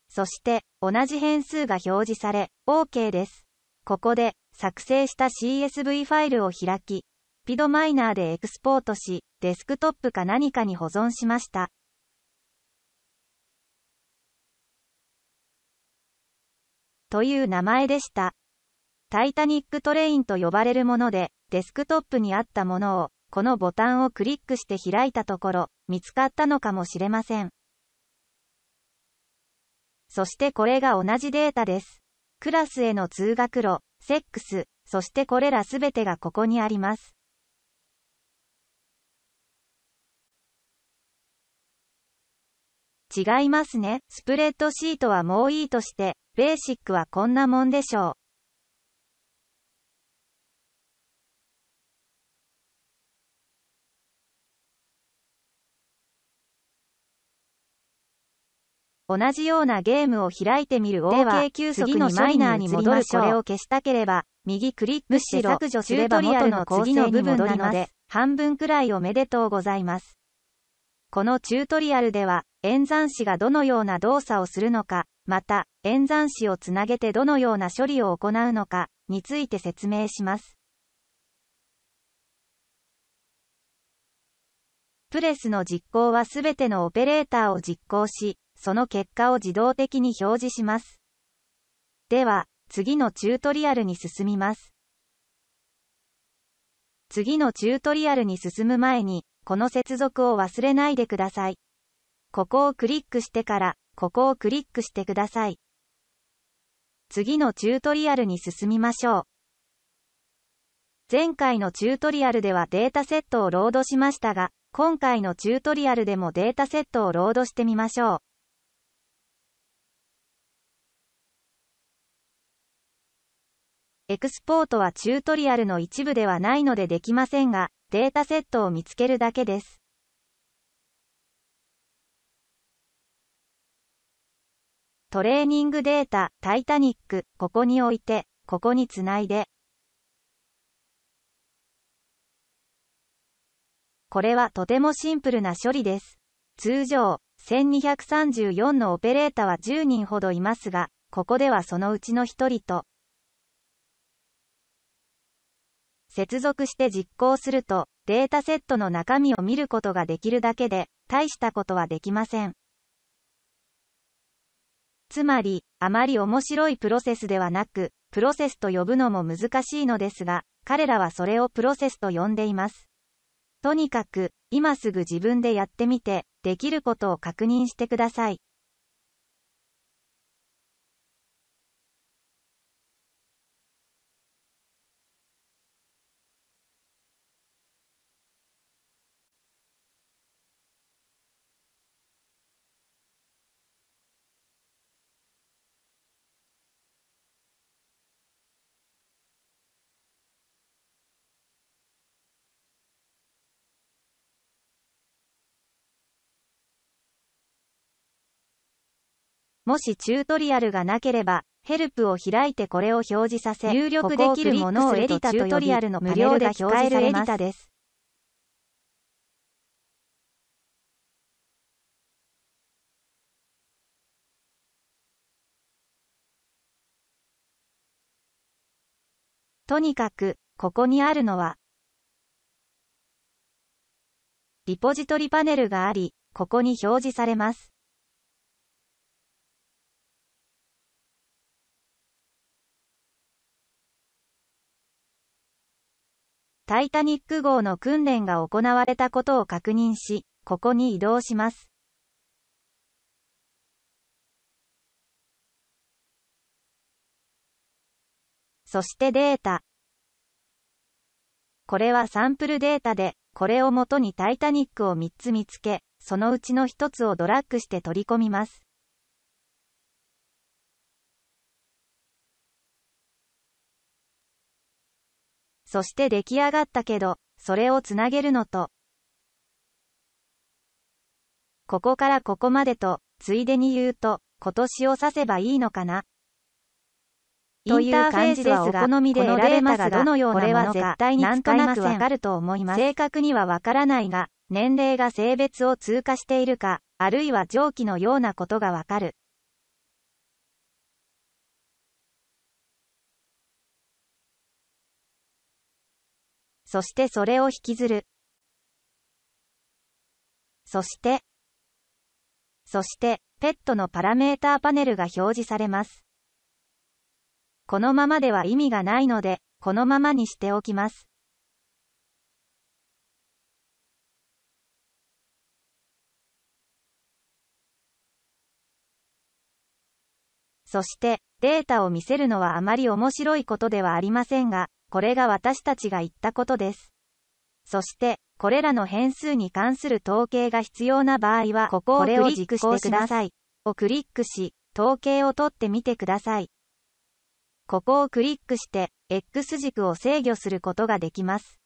そして、同じ変数が表示され、OK です。ここで、作成した CSV ファイルを開き、ピドマイナーでエクスポートし、デスクトップか何かに保存しました。という名前でした。タイタニックトレインと呼ばれるもので、デスクトップにあったものを、このボタンをクリックして開いたところ、見つかったのかもしれません。そしてこれが同じデータです。クラスへの通学路、セックス、そしてこれらすべてがここにあります。違いますね。スプレッドシートはもういいとして、ベーシックはこんなもんでしょう。同じようなゲームを開いてみる OK 急速にマイナーに戻るこれを消したければ、右クリックして削除すれば元の次の部分なので、半分くらいおめでとうございます。このチュートリアルでは、演算子がどのような動作をするのか、また、演算子をつなげてどのような処理を行うのか、について説明します。プレスの実行はすべてのオペレーターを実行し、その結果を自動的に表示します。では、次のチュートリアルに進みます。次のチュートリアルに進む前に、この接続を忘れないでください。ここをクリックしてから、ここをクリックしてください。次のチュートリアルに進みましょう。前回のチュートリアルではデータセットをロードしましたが、今回のチュートリアルでもデータセットをロードしてみましょう。エクスポートはチュートリアルの一部ではないのでできませんが、データセットを見つけるだけです。トレーニングデータ、タイタニック、ここに置いて、ここにつないで。これはとてもシンプルな処理です。通常、1234のオペレータは10人ほどいますが、ここではそのうちの1人と、接続して実行すると、データセットの中身を見ることができるだけで、大したことはできません。つまり、あまり面白いプロセスではなく、プロセスと呼ぶのも難しいのですが、彼らはそれをプロセスと呼んでいます。とにかく、今すぐ自分でやってみて、できることを確認してください。もしチュートリアルがなければ、ヘルプを開いてこれを表示させ、入力できるものをエディタと呼び、チュートリアルの無料で表示されます。です。とにかく、ここにあるのは、リポジトリパネルがあり、ここに表示されます。タイタニック号の訓練が行われたことを確認し、ここに移動します。そしてデータ。これはサンプルデータで、これをもとにタイタニックを3つ見つけ、そのうちの1つをドラッグして取り込みます。そして出来上がったけど、それをつなげるのと、ここからここまでと、ついでに言うと、今年を指せばいいのかな。という感じですが、こ好みで選べますが、どのようなものか、なんとなくわかると思います。正確にはわからないが、年齢が性別を通過しているか、あるいは上記のようなことがわかる。そしてそれを引きずる。そして、そして、ペットのパラメータパネルが表示されます。このままでは意味がないので、このままにしておきます。そして、データを見せるのはあまり面白いことではありませんが、これが私たちが言ったことです。そして、これらの変数に関する統計が必要な場合は、ここをクリックしてください。をクリックし、統計を取ってみてください。ここをクリックして、X 軸を制御することができます。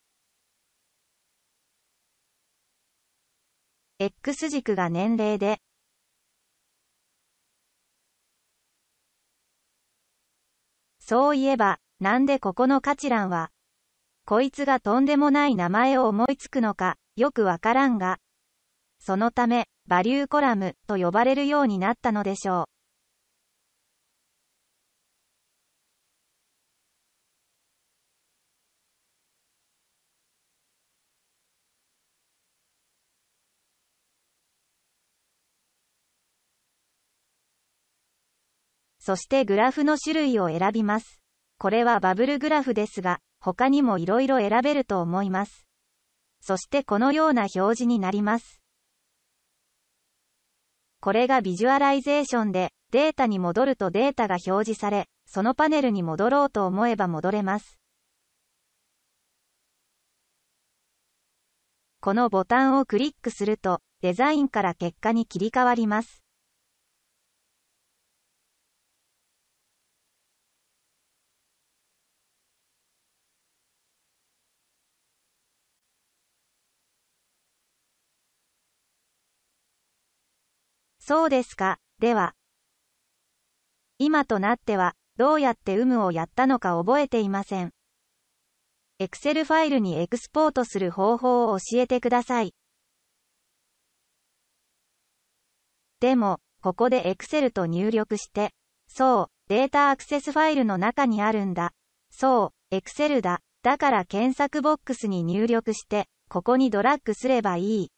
X 軸が年齢で、そういえば、なんでここのカチランは、こいつがとんでもない名前を思いつくのか、よくわからんが、そのため、バリューコラムと呼ばれるようになったのでしょう。そしてグラフの種類を選びます。これはバブルグラフですが、他にもいろいろ選べると思います。そしてこのような表示になります。これがビジュアライゼーションで、データに戻るとデータが表示され、そのパネルに戻ろうと思えば戻れます。このボタンをクリックすると、デザインから結果に切り替わります。そうですか、では。今となっては、どうやって有無をやったのか覚えていません。Excel ファイルにエクスポートする方法を教えてください。でも、ここで Excel と入力して、そう、データアクセスファイルの中にあるんだ。そう、Excel だ。だから検索ボックスに入力して、ここにドラッグすればいい。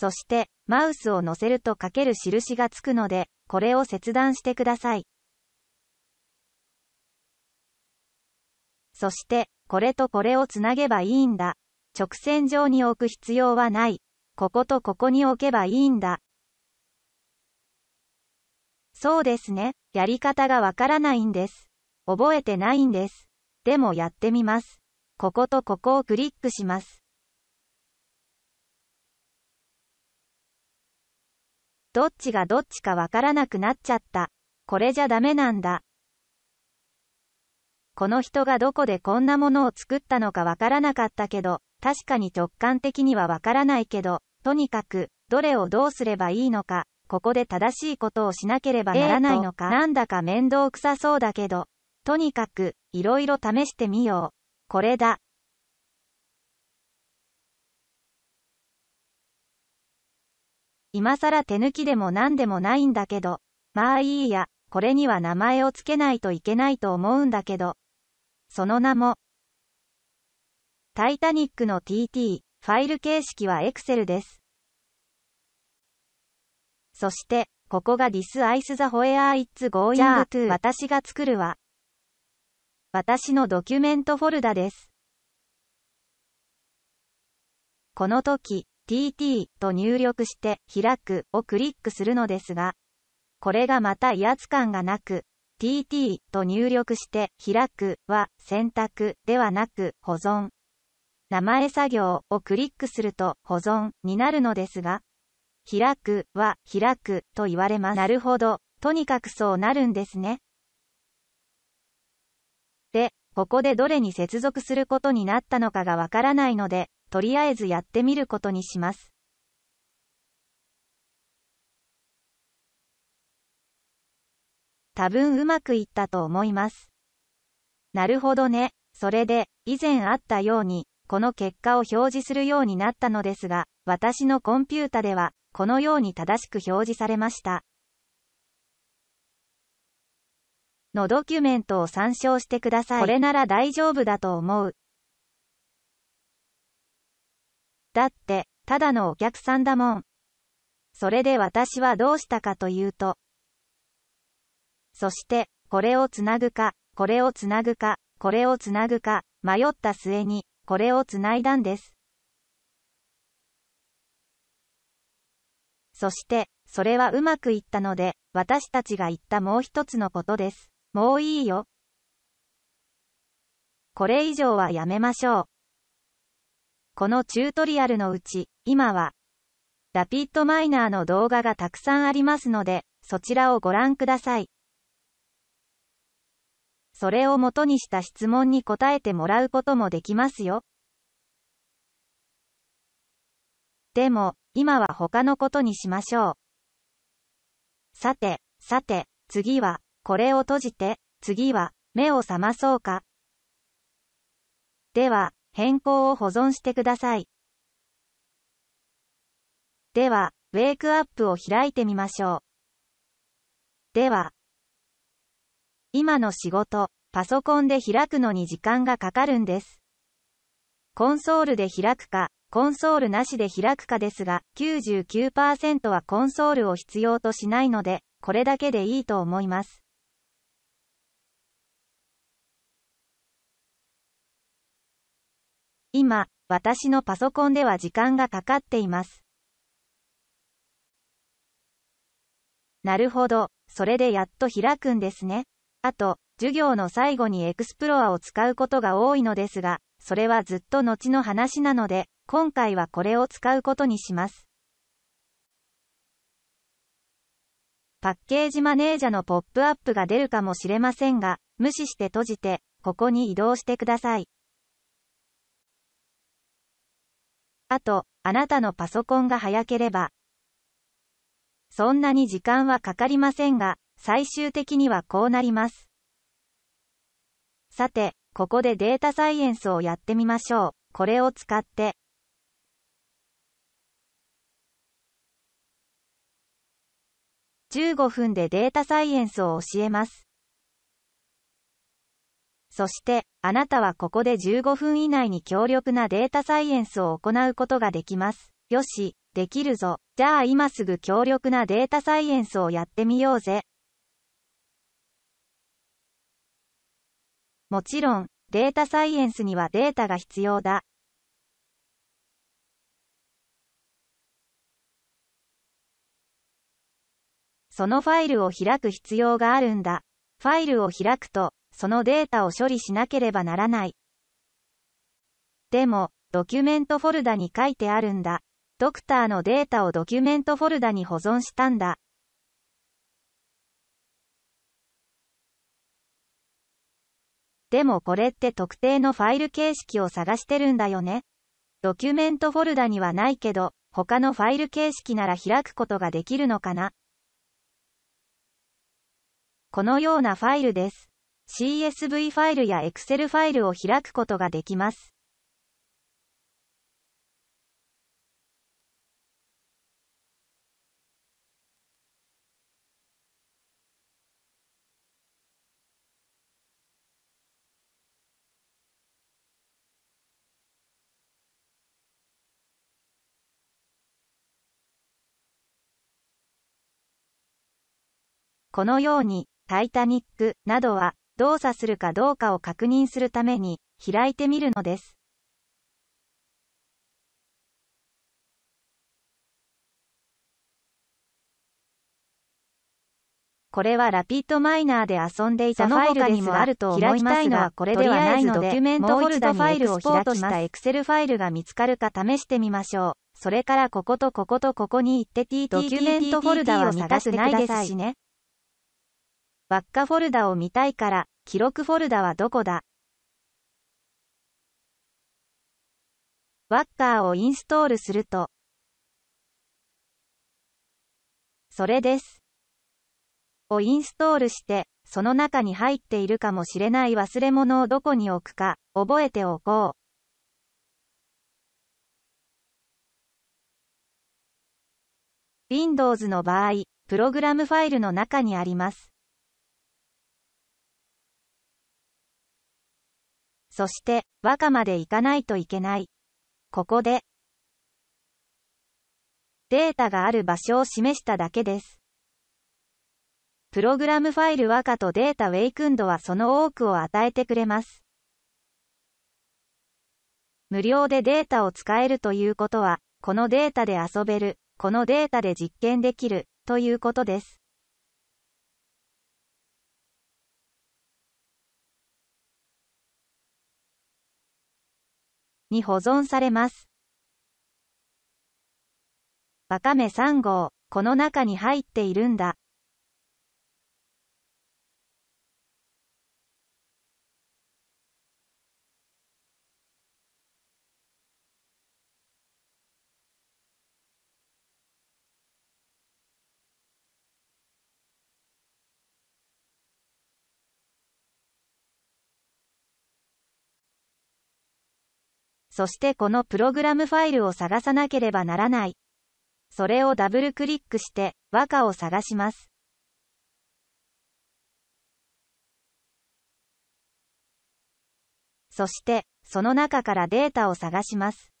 そして、マウスを乗せるとかける印がつくので、これを切断してください。そして、これとこれをつなげばいいんだ。直線上に置く必要はない。こことここに置けばいいんだ。そうですね。やり方がわからないんです。覚えてないんです。でもやってみます。こことここをクリックします。どっちがどっちかわからなくなっちゃった。これじゃダメなんだ。この人がどこでこんなものを作ったのかわからなかったけど、確かに直感的にはわからないけど、とにかく、どれをどうすればいいのか、ここで正しいことをしなければならないのか、えー、なんだか面倒くさそうだけど、とにかく、いろいろ試してみよう。これだ。今更手抜きでも何でもないんだけど、まあいいや、これには名前をつけないといけないと思うんだけど。その名も、タイタニックの TT、ファイル形式は Excel です。そして、ここが This Ice the Where It's Going to 私が作るわ。私のドキュメントフォルダです。この時、tt と入力して開くをクリックするのですが、これがまた威圧感がなく、tt と入力して開くは選択ではなく保存。名前作業をクリックすると保存になるのですが、開くは開くと言われます。なるほど。とにかくそうなるんですね。で、ここでどれに接続することになったのかがわからないので、とりあえずやってみることにします。多分うまくいったと思います。なるほどね。それで、以前あったように、この結果を表示するようになったのですが、私のコンピュータでは、このように正しく表示されました。のドキュメントを参照してください。これなら大丈夫だと思う。だって、ただのお客さんだもん。それで私はどうしたかというと。そして、これをつなぐか、これをつなぐか、これをつなぐか、迷った末に、これをつないだんです。そして、それはうまくいったので、私たちが言ったもう一つのことです。もういいよ。これ以上はやめましょう。このチュートリアルのうち、今は、ラピッドマイナーの動画がたくさんありますので、そちらをご覧ください。それを元にした質問に答えてもらうこともできますよ。でも、今は他のことにしましょう。さて、さて、次は、これを閉じて、次は、目を覚まそうか。では、変更を保存してください。では、ウェイクアップを開いてみましょう。では、今の仕事、パソコンで開くのに時間がかかるんです。コンソールで開くか、コンソールなしで開くかですが、99%はコンソールを必要としないので、これだけでいいと思います。今、私のパソコンでは時間がかかっています。なるほど、それでやっと開くんですね。あと、授業の最後にエクスプロアを使うことが多いのですが、それはずっと後の話なので、今回はこれを使うことにします。パッケージマネージャのポップアップが出るかもしれませんが、無視して閉じて、ここに移動してください。あと、あなたのパソコンが早ければ、そんなに時間はかかりませんが、最終的にはこうなります。さて、ここでデータサイエンスをやってみましょう。これを使って。15分でデータサイエンスを教えます。そして、あなたはここで15分以内に強力なデータサイエンスを行うことができます。よし、できるぞ。じゃあ今すぐ強力なデータサイエンスをやってみようぜ。もちろん、データサイエンスにはデータが必要だ。そのファイルを開く必要があるんだ。ファイルを開くと、そのデータを処理しなければならない。でも、ドキュメントフォルダに書いてあるんだ。ドクターのデータをドキュメントフォルダに保存したんだ。でもこれって特定のファイル形式を探してるんだよね。ドキュメントフォルダにはないけど、他のファイル形式なら開くことができるのかな。このようなファイルです。CSV ファイルや Excel ファイルを開くことができます。このように、タイタニックなどは動作するかどうかを確認するために開いてみるのです。これはラピッドマイナーで遊んでいたファイルにもあると思いますが、これではないので、ドキュメントフォルダファイルをートした Excel ファイルが見つかるか試してみましょう。それからこことこことここに行って t t ドキュメントフルダたないですしね。輪っかフォルダを見たいから、記録フォルダはどこだワッカーをインストールすると、それです。をインストールして、その中に入っているかもしれない忘れ物をどこに置くか、覚えておこう。Windows の場合、プログラムファイルの中にあります。そして、和歌まで行かないといけない。ここで、データがある場所を示しただけです。プログラムファイル和歌とデータウェイクンドはその多くを与えてくれます。無料でデータを使えるということは、このデータで遊べる、このデータで実験できる、ということです。に保存されます。ワカメ3号、この中に入っているんだ。そしてこのプログラムファイルを探さなければならない。それをダブルクリックして、和歌を探します。そして、その中からデータを探します。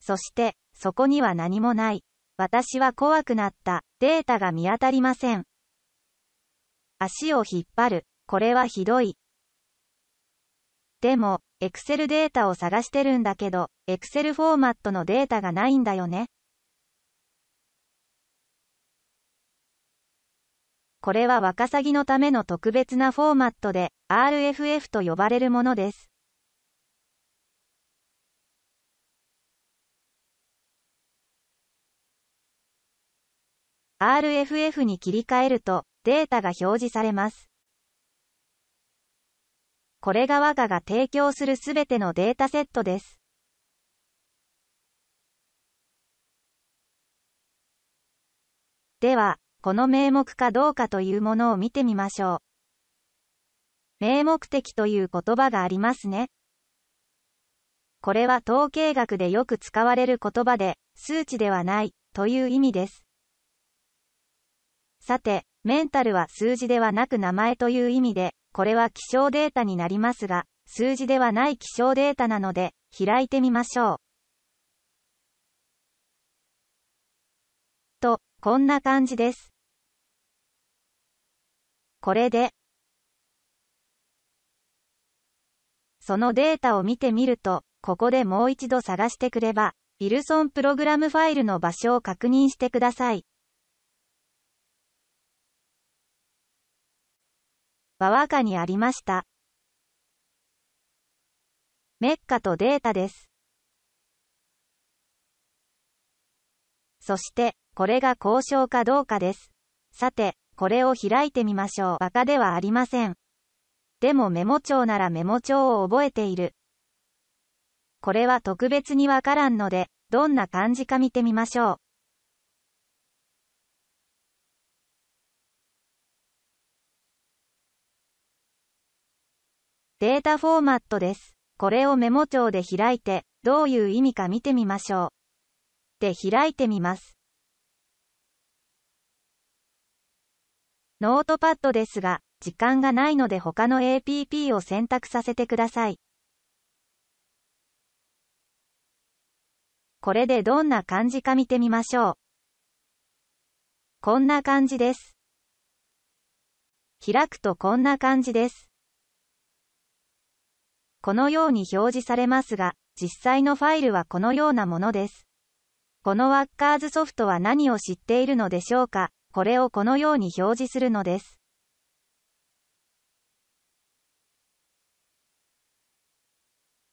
そして、そこには何もない。私は怖くなった。データが見当たりません。足を引っ張る。これはひどい。でも、Excel データを探してるんだけど、Excel フォーマットのデータがないんだよね。これはワカサギのための特別なフォーマットで、RFF と呼ばれるものです。RFF に切り替えると、データが表示されます。これが我がが提供するすべてのデータセットです。では、この名目かどうかというものを見てみましょう。名目的という言葉がありますね。これは統計学でよく使われる言葉で、数値ではないという意味です。さて、メンタルは数字ではなく名前という意味で、これは気象データになりますが、数字ではない気象データなので、開いてみましょう。と、こんな感じです。これで、そのデータを見てみると、ここでもう一度探してくれば、ウィルソンプログラムファイルの場所を確認してください。バワーカにありました。メッカとデータです。そして、これが交渉かどうかです。さて、これを開いてみましょう。バカではありません。でもメモ帳ならメモ帳を覚えている。これは特別にわからんので、どんな感じか見てみましょう。データフォーマットです。これをメモ帳で開いて、どういう意味か見てみましょう。で開いてみます。ノートパッドですが、時間がないので他の APP を選択させてください。これでどんな感じか見てみましょう。こんな感じです。開くとこんな感じです。このように表示されますが、実際のファイルはこのようなものです。このワッカーズソフトは何を知っているのでしょうかこれをこのように表示するのです。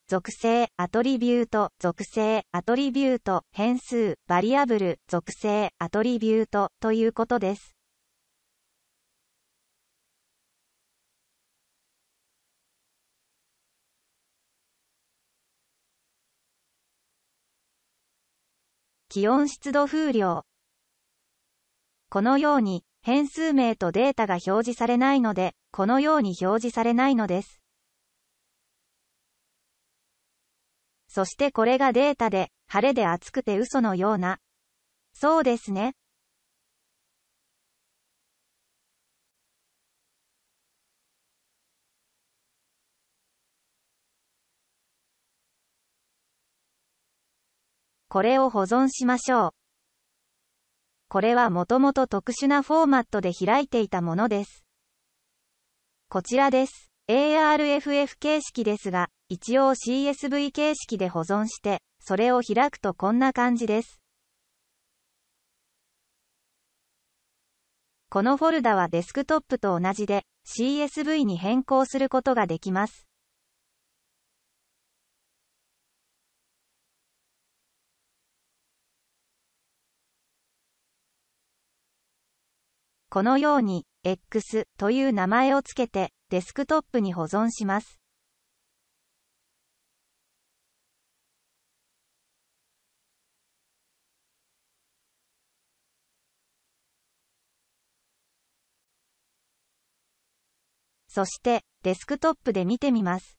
属性、アトリビュート、属性、アトリビュート、変数、バリアブル、属性、アトリビュートということです。気温湿度風量。このように、変数名とデータが表示されないので、このように表示されないのです。そしてこれがデータで、晴れで暑くて嘘のような。そうですね。これを保存しましょう。これはもともと特殊なフォーマットで開いていたものです。こちらです。ARFF 形式ですが、一応 CSV 形式で保存して、それを開くとこんな感じです。このフォルダはデスクトップと同じで CSV に変更することができます。このように X という名前をつけてデスクトップに保存します。そしてデスクトップで見てみます。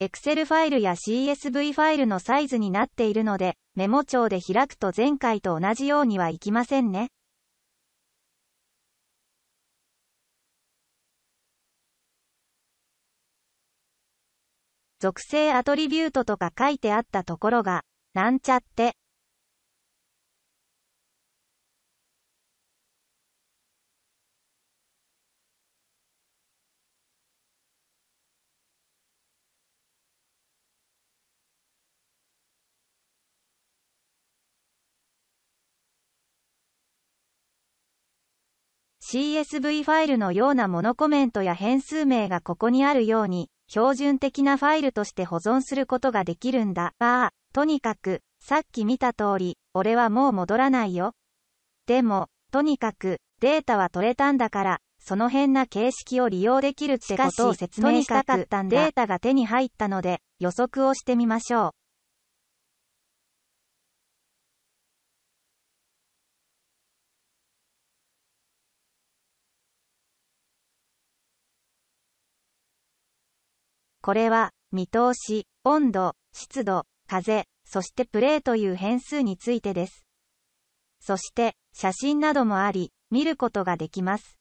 Excel ファイルや CSV ファイルのサイズになっているので、メモ帳で開くと前回と同じようにはいきませんね。属性アトリビュートとか書いてあったところが、なんちゃって。CSV ファイルのようなモノコメントや変数名がここにあるように、標準的なファイルとして保存することができるんだ。ああ、とにかく、さっき見た通り、俺はもう戻らないよ。でも、とにかく、データは取れたんだから、その辺な形式を利用できるってことを説明したかったんだ。データが手に入ったので、予測をしてみましょう。これは、見通し、温度、湿度、風、そしてプレーという変数についてです。そして、写真などもあり、見ることができます。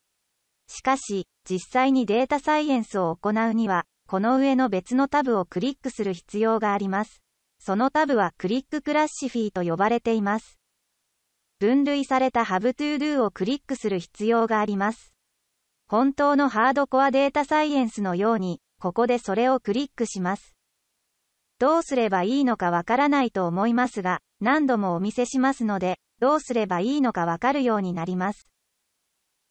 しかし、実際にデータサイエンスを行うには、この上の別のタブをクリックする必要があります。そのタブはクリッククラッシフィーと呼ばれています。分類された Have to do をクリックする必要があります。本当のハードコアデータサイエンスのように、ここでそれをクリックします。どうすればいいのかわからないと思いますが、何度もお見せしますので、どうすればいいのかわかるようになります。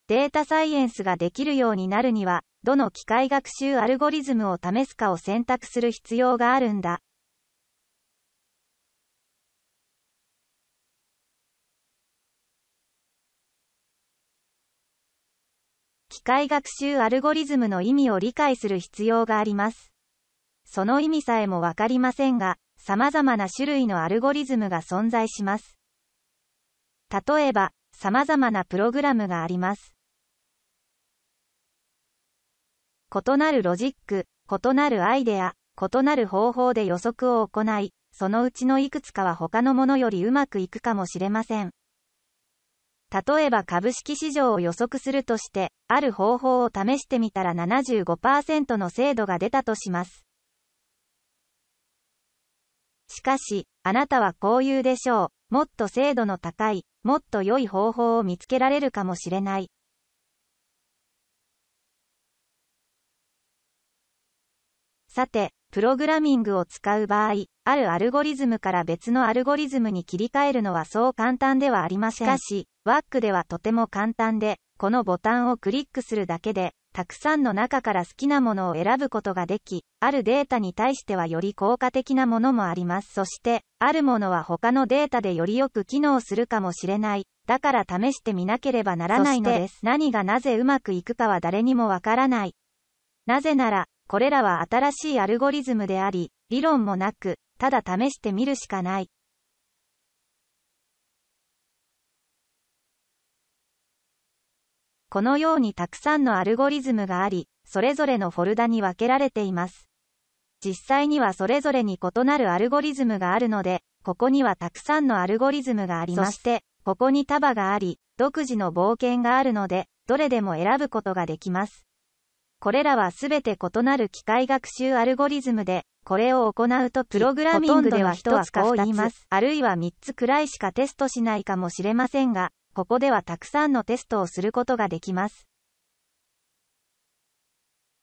データサイエンスができるようになるには、どの機械学習アルゴリズムを試すかを選択する必要があるんだ。機械学習アルゴリズムの意味を理解する必要があります。その意味さえもわかりませんが、様々な種類のアルゴリズムが存在します。例えば、様々なプログラムがあります。異なるロジック、異なるアイデア、異なる方法で予測を行い、そのうちのいくつかは他のものよりうまくいくかもしれません。例えば株式市場を予測するとして、ある方法を試してみたら75%の精度が出たとします。しかし、あなたはこう言うでしょう。もっと精度の高い、もっと良い方法を見つけられるかもしれない。さて、プログラミングを使う場合、あるアルゴリズムから別のアルゴリズムに切り替えるのはそう簡単ではありません。しかし、ワックではとても簡単で、このボタンをクリックするだけで、たくさんの中から好きなものを選ぶことができ、あるデータに対してはより効果的なものもあります。そして、あるものは他のデータでよりよく機能するかもしれない。だから試してみなければならないのです。何がなぜうまくいくかは誰にもわからない。なぜなら、これらは新しいアルゴリズムであり、理論もなく、ただ試してみるしかない。このようにたくさんのアルゴリズムがあり、それぞれのフォルダに分けられています。実際にはそれぞれに異なるアルゴリズムがあるので、ここにはたくさんのアルゴリズムがありまして、ここに束があり、独自の冒険があるので、どれでも選ぶことができます。これらはすべて異なる機械学習アルゴリズムで、これを行うとプログラミングでは1つか2つ、あるいは3つくらいしかテストしないかもしれませんが、ここではたくさんのテストをすることができます。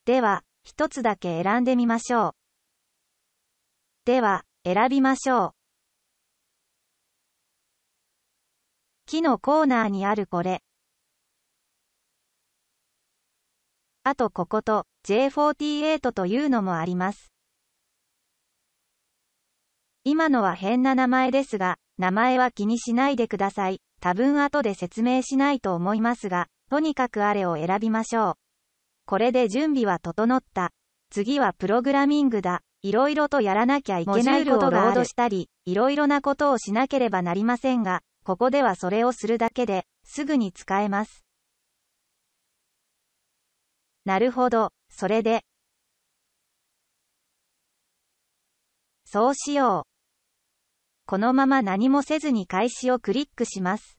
では、一つだけ選んでみましょう。では、選びましょう。木のコーナーにあるこれ。あとここと J48 というのもあります。今のは変な名前ですが、名前は気にしないでください。多分後で説明しないと思いますが、とにかくあれを選びましょう。これで準備は整った。次はプログラミングだ。いろいろとやらなきゃいけないことがある。ロードしたり、いろいろなことをしなければなりませんが、ここではそれをするだけで、すぐに使えます。なるほど、それで。そうしよう。このまま何もせずに開始をクリックします。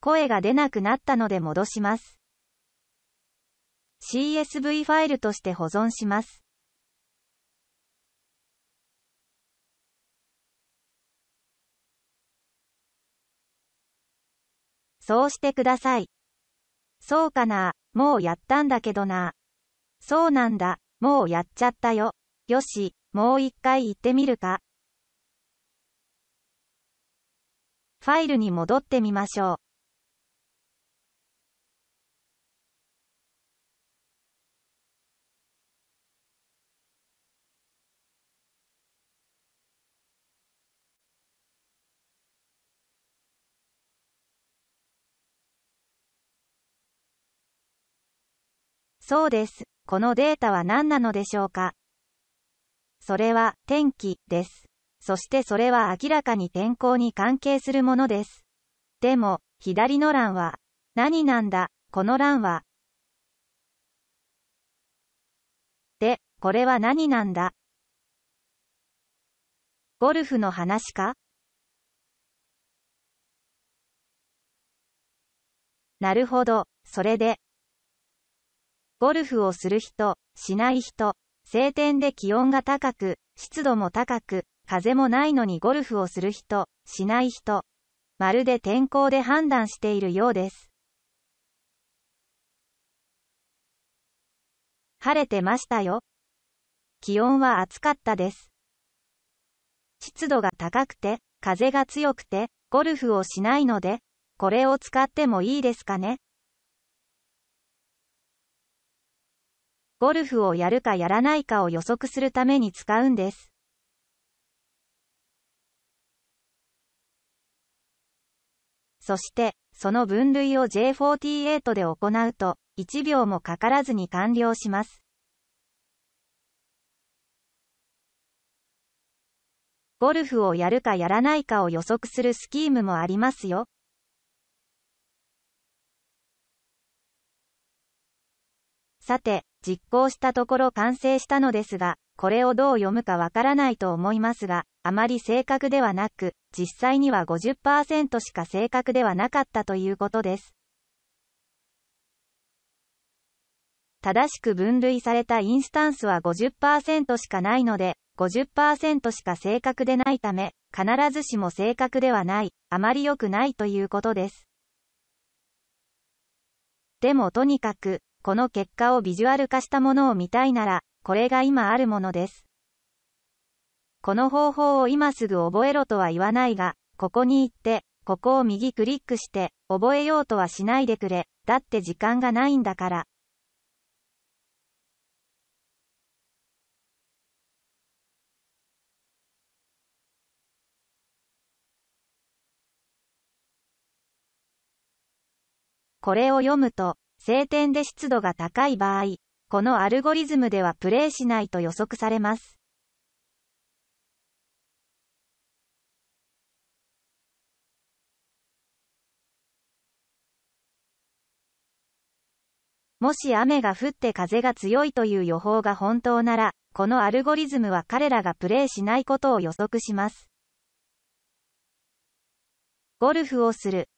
声が出なくなったので戻します。CSV ファイルとして保存します。そうしてください。そうかな、もうやったんだけどな。そうなんだ、もうやっちゃったよ。よし、もう一回行ってみるか。ファイルに戻ってみましょう。そうです。このデータは何なのでしょうかそれは天気です。そしてそれは明らかに天候に関係するものです。でも、左の欄は、何なんだ、この欄は。で、これは何なんだ。ゴルフの話かなるほど、それで。ゴルフをする人、しない人。晴天で気温が高く、湿度も高く、風もないのにゴルフをする人、しない人。まるで天候で判断しているようです。晴れてましたよ。気温は暑かったです。湿度が高くて、風が強くて、ゴルフをしないので、これを使ってもいいですかねゴルフをやるかやらないかを予測するために使うんです。そして、その分類を J48 で行うと、1秒もかからずに完了します。ゴルフをやるかやらないかを予測するスキームもありますよ。さて、実行したところ完成したのですが、これをどう読むかわからないと思いますが、あまり正確ではなく、実際には50%しか正確ではなかったということです。正しく分類されたインスタンスは50%しかないので、50%しか正確でないため、必ずしも正確ではない、あまり良くないということです。でもとにかく、この結果をビジュアル化したものを見たいなら、これが今あるものです。この方法を今すぐ覚えろとは言わないが、ここに行って、ここを右クリックして、覚えようとはしないでくれ、だって時間がないんだから。これを読むと、晴天で湿度が高い場合、このアルゴリズムではプレイしないと予測されます。もし雨が降って風が強いという予報が本当なら、このアルゴリズムは彼らがプレイしないことを予測します。ゴルフをする。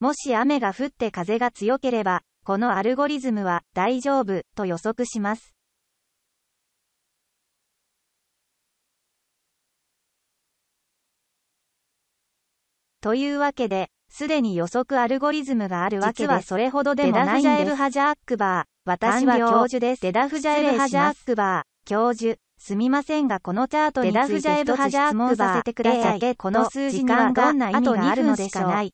もし雨が降って風が強ければ、このアルゴリズムは大丈夫と予測します。というわけで、すでに予測アルゴリズムがあるわけではそれほどでもないんです。デダフジャエル・ハジャーックバー。私は教授です。デダフジャエル・ハジャーックバー。教授。すみませんがこのチャートについて一つ質問させてください。この数字にはどんな意味があるのでしょう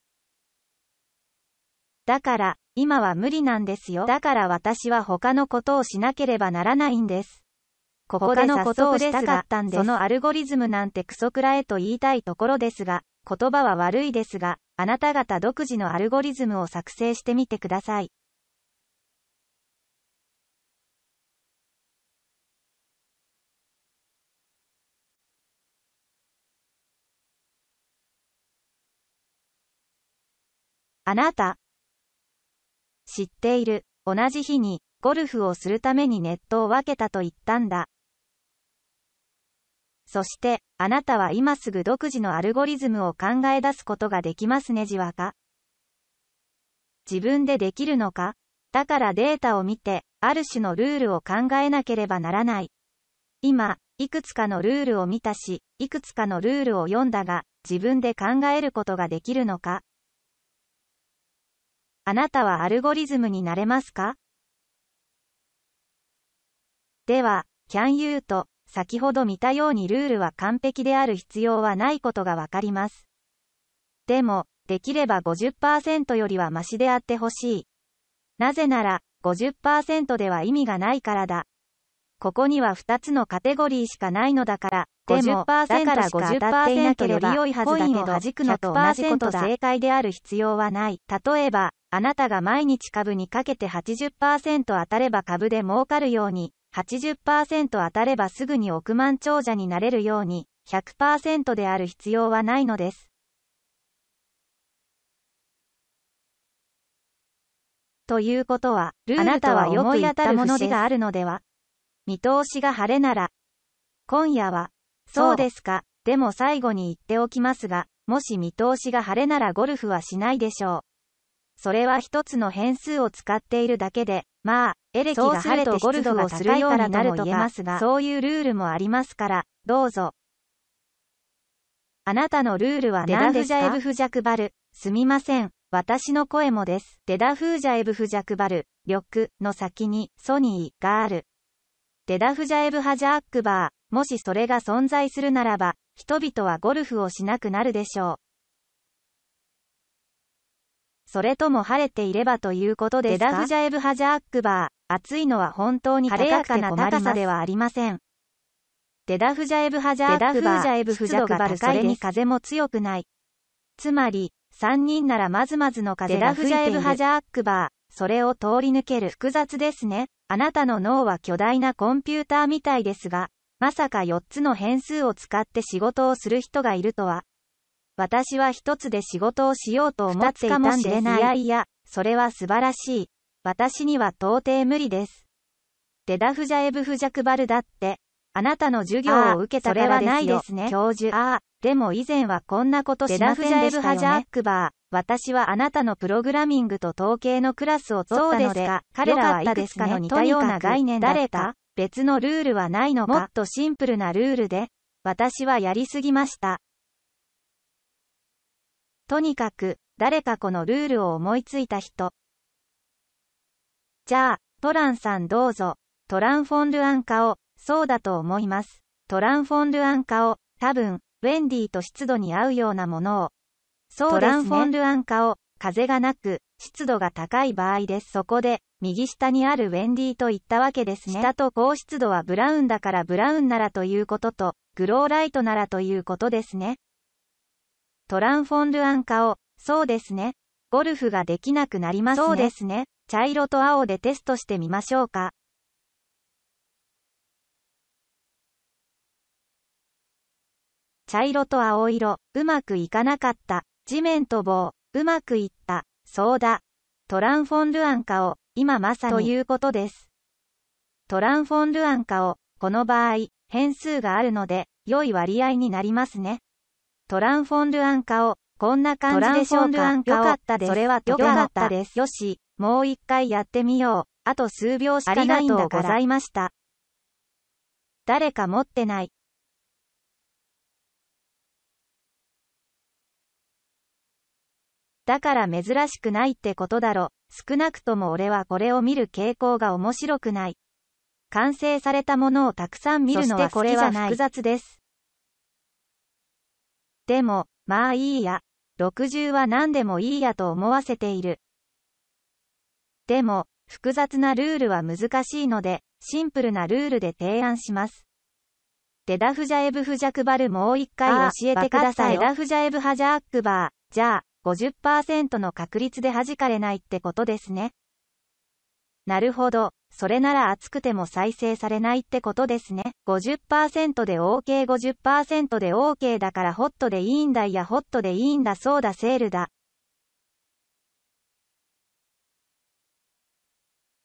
だから、今は無理なんですよ。だから私は他のことをしなければならないんです。ここでのことをしたかったんです。そのアルゴリズムなんてクソくらえと言いたいところですが、言葉は悪いですが、あなた方独自のアルゴリズムを作成してみてください。あなた、知っている。同じ日に、ゴルフをするためにネットを分けたと言ったんだ。そして、あなたは今すぐ独自のアルゴリズムを考え出すことができますねじわか自分でできるのかだからデータを見て、ある種のルールを考えなければならない。今、いくつかのルールを見たし、いくつかのルールを読んだが、自分で考えることができるのかあなたはアルゴリズムになれますかでは、can you と、先ほど見たようにルールは完璧である必要はないことがわかります。でも、できれば50%よりはマシであってほしい。なぜなら、50%では意味がないからだ。ここには2つのカテゴリーしかないのだから、でも、だから50%より良いはずだけ弾くのと同じこと正解である必要はない。例えば、あなたが毎日株にかけて80%当たれば株で儲かるように、80%当たればすぐに億万長者になれるように、100%である必要はないのです。ということは、ルールはよく当ったものでがあるのでは見通しが晴れなら、今夜は、そうですか。でも最後に言っておきますが、もし見通しが晴れならゴルフはしないでしょう。それは一つの変数を使っているだけで、まあ、エレキが晴れてゴルフをするようになるとえますが、そういうルールもありますから、どうぞ。あなたのルールは何ですかデダフジャエブフジャクバル。すみません。私の声もです。デダフージャエブフジャクバル、緑の先にソニーがある。デダフジャエブハジャックバー。もしそれが存在するならば、人々はゴルフをしなくなるでしょう。それとも晴れていればということですかデダフジャエブハジャアックバー、暑いのは本当に晴れやかな高さではありません。デダフジャエブハジャアックバー、湿度クバいそれに風も強くない。つまり、3人ならまずまずの風が吹いている。デダフジャエブハジャアックバー、それを通り抜ける。複雑ですね。あなたの脳は巨大なコンピューターみたいですが、まさか4つの変数を使って仕事をする人がいるとは。私は1つで仕事をしようと思っていたんです。いやいや、それは素晴らしい。私には到底無理です。デダフジャエブフジャクバルだって、あなたの授業を受けたからですよ。それはないですね。教授。ああ、でも以前はこんなことしませんでしたよ、ね、デダフジャエブハジャクバー。私はあなたのプログラミングと統計のクラスを取ったので、彼らはいくつかの似たような概念だった。誰か別のルールはないのかもっとシンプルなルールで、私はやりすぎました。とにかく、誰かこのルールを思いついた人。じゃあ、トランさんどうぞ、トランフォン・ルアン化を、そうだと思います。トランフォン・ルアン化を、多分、ウェンディと湿度に合うようなものを。そうですね。トランフォン・ルアン化を、風がなく、湿度が高い場合です。そこで、右下にあるウェンディと言ったわけですね。下と高湿度はブラウンだからブラウンならということと、グローライトならということですね。トランフォンルアン化を、そうですね。ゴルフができなくなりますね。そうですね。茶色と青でテストしてみましょうか。茶色と青色、うまくいかなかった。地面と棒、うまくいった。そうだ。トランフォンルアン化を、今まさにということです。トランフォンルアン化を、この場合、変数があるので、良い割合になりますね。トランフォンルアン化を、こんな感じでしょうか。よかったです。それはよかったです。よし、もう一回やってみよう。あと数秒しかないんだから。ありがとうございました。誰か持ってない。だから珍しくないってことだろ。少なくとも俺はこれを見る傾向が面白くない。完成されたものをたくさん見るのは好きじゃない。複雑です。でも、まあいいや。60は何でもいいやと思わせている。でも、複雑なルールは難しいので、シンプルなルールで提案します。デダフジャエブフジャクバルもう一回教えてください。デダフジャエブハジャックバー。じゃあ、50%の確率で弾かれないってことですね。なるほど。それなら熱くても再生されないってことですね。50%で OK、50%で OK だからホットでいいんだいやホットでいいんだそうだセールだ。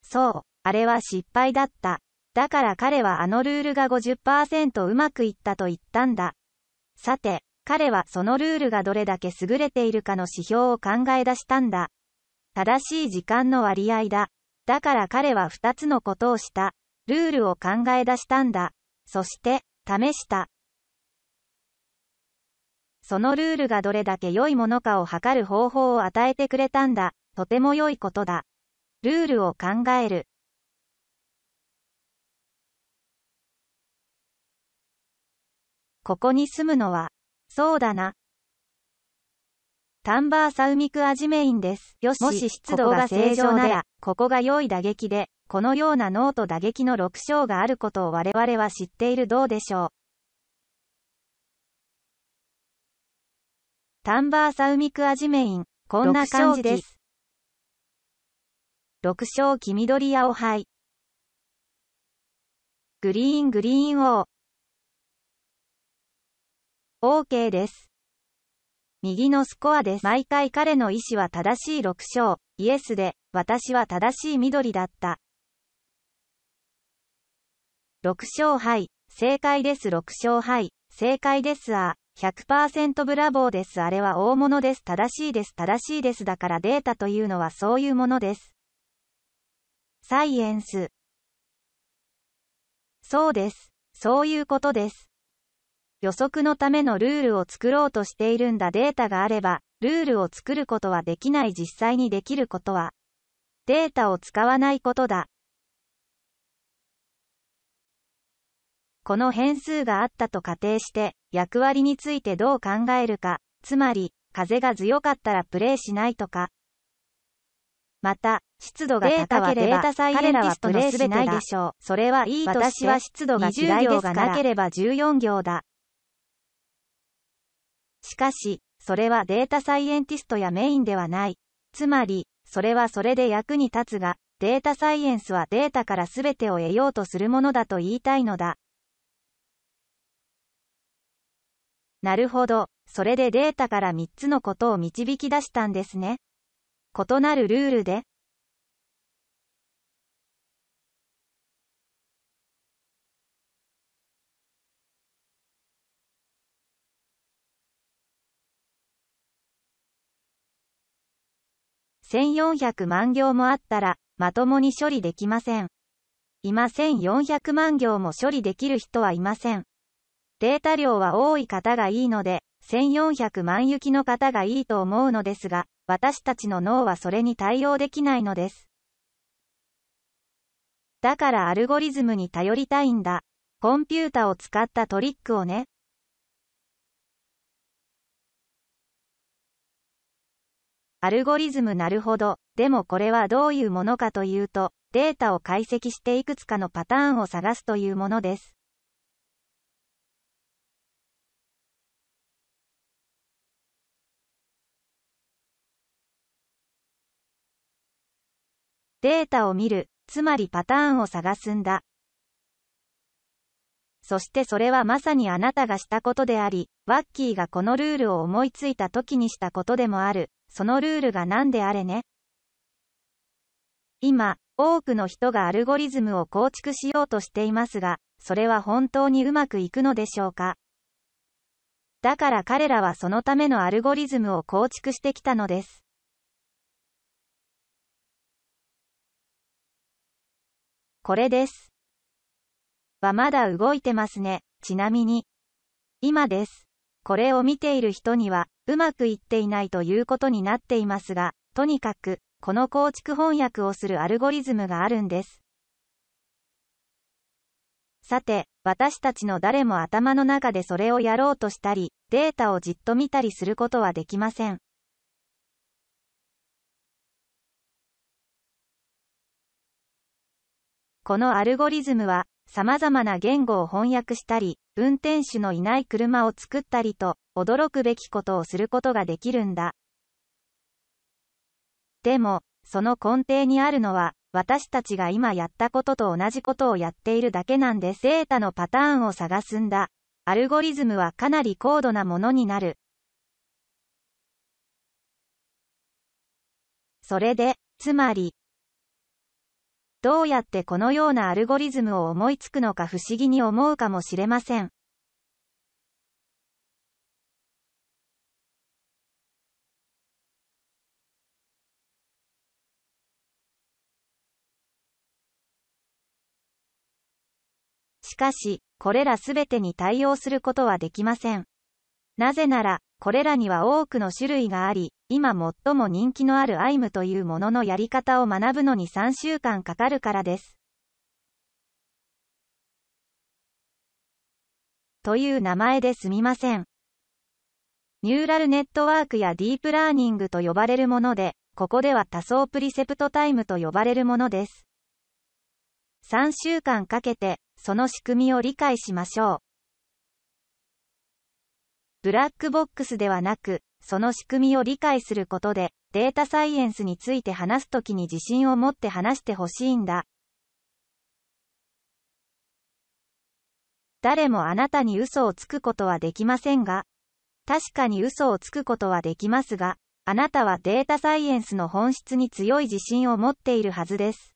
そう、あれは失敗だった。だから彼はあのルールが50%うまくいったと言ったんだ。さて、彼はそのルールがどれだけ優れているかの指標を考え出したんだ。正しい時間の割合だ。だから彼は2つのことをした。ルールを考え出したんだ。そして、試した。そのルールがどれだけ良いものかを測る方法を与えてくれたんだ。とても良いことだ。ルールを考える。ここに住むのは、そうだな。タンバーサウミクアジメインです。よし、もし湿度が正常なら、ここが良い打撃で、このような脳と打撃の6章があることを我々は知っているどうでしょう。タンバーサウミクアジメイン、こんな感じです。6章黄緑青灰。グリーングリーン王。OK です。右のスコアです。毎回彼の意思は正しい6勝、イエスで、私は正しい緑だった。6勝敗、正解です。6勝敗、正解ですあ。100%ブラボーです。あれは大物です。正しいです。正しいです。だからデータというのはそういうものです。サイエンス。そうです。そういうことです。予測のためのルールを作ろうとしているんだデータがあれば、ルールを作ることはできない実際にできることは、データを使わないことだ。この変数があったと仮定して、役割についてどう考えるか、つまり、風が強かったらプレイしないとか。また、湿度が高ければ、彼らはプレイしないでしょう。それはいいとして、私は湿度が嫌いですから、14行がなければ14行だ。しかし、それはデータサイエンティストやメインではない。つまり、それはそれで役に立つが、データサイエンスはデータから全てを得ようとするものだと言いたいのだ。なるほど、それでデータから3つのことを導き出したんですね。異なるルールで、1400万行もあったら、まともに処理できません。今1400万行も処理できる人はいません。データ量は多い方がいいので、1400万行きの方がいいと思うのですが、私たちの脳はそれに対応できないのです。だからアルゴリズムに頼りたいんだ。コンピュータを使ったトリックをね。アルゴリズムなるほど。でもこれはどういうものかというと、データを解析していくつかのパターンを探すというものです。データを見る、つまりパターンを探すんだ。そしてそれはまさにあなたがしたことであり、ワッキーがこのルールを思いついた時にしたことでもある。そのルールが何であれね。今、多くの人がアルゴリズムを構築しようとしていますが、それは本当にうまくいくのでしょうか。だから彼らはそのためのアルゴリズムを構築してきたのです。これです。はまだ動いてますね。ちなみに。今です。これを見ている人には、うまくいっていないということになっていますが、とにかく、この構築翻訳をするアルゴリズムがあるんです。さて、私たちの誰も頭の中でそれをやろうとしたり、データをじっと見たりすることはできません。このアルゴリズムは、様々な言語を翻訳したり、運転手のいない車を作ったりと、驚くべきことをすることができるんだ。でも、その根底にあるのは、私たちが今やったことと同じことをやっているだけなんでデータのパターンを探すんだ。アルゴリズムはかなり高度なものになる。それで、つまり、どうやってこのようなアルゴリズムを思いつくのか不思議に思うかもしれません。しかし、これらすべてに対応することはできません。なぜなら、これらには多くの種類があり、今最も人気のあるアイムというもののやり方を学ぶのに3週間かかるからです。という名前ですみません。ニューラルネットワークやディープラーニングと呼ばれるもので、ここでは多層プリセプトタイムと呼ばれるものです。3週間かけて、その仕組みを理解しましょう。ブラックボックスではなく、その仕組みを理解することで、データサイエンスについて話すときに自信を持って話してほしいんだ。誰もあなたに嘘をつくことはできませんが、確かに嘘をつくことはできますが、あなたはデータサイエンスの本質に強い自信を持っているはずです。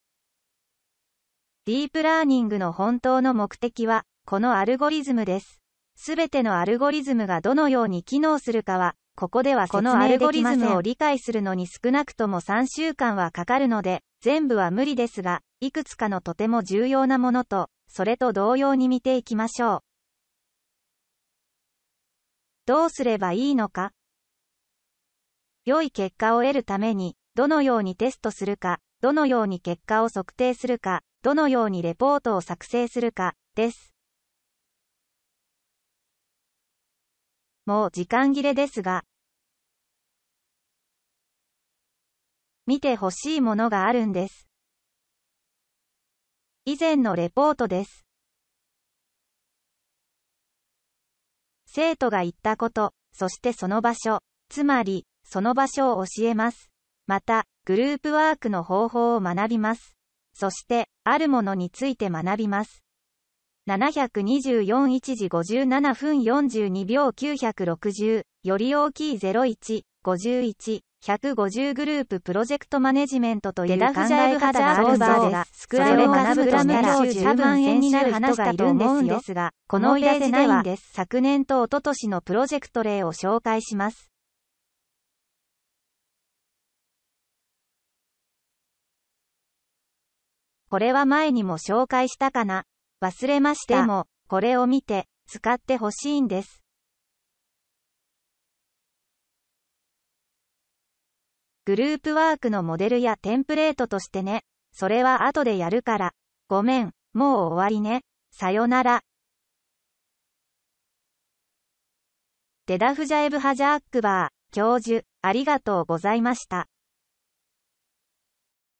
ディープラーニングの本当の目的は、このアルゴリズムです。すべてのアルゴリズムがどのように機能するかは、ここではこのアルゴリズムを理解するのに少なくとも3週間はかかるので、全部は無理ですが、いくつかのとても重要なものと、それと同様に見ていきましょう。どうすればいいのか良い結果を得るために、どのようにテストするか、どのように結果を測定するか、どのようにレポートを作成するか、です。もう時間切れですが。見てほしいものがあるんです。以前のレポートです。生徒が言ったこと、そしてその場所、つまり、その場所を教えます。また、グループワークの方法を学びます。そして、あるものについて学びます。724一時57分42秒960より大きい01、51、150グループプロジェクトマネジメントという考え方があるバーでスクラムを学ぶとしたら10円になる話だと思んですが、この依頼でないんです。昨年と一昨年のプロジェクト例を紹介します。これは前にも紹介したかな。忘れました。でも、これを見て、使ってほしいんです。グループワークのモデルやテンプレートとしてね。それは後でやるから。ごめん、もう終わりね。さよなら。デダフジャエブハジャックバー、教授、ありがとうございました。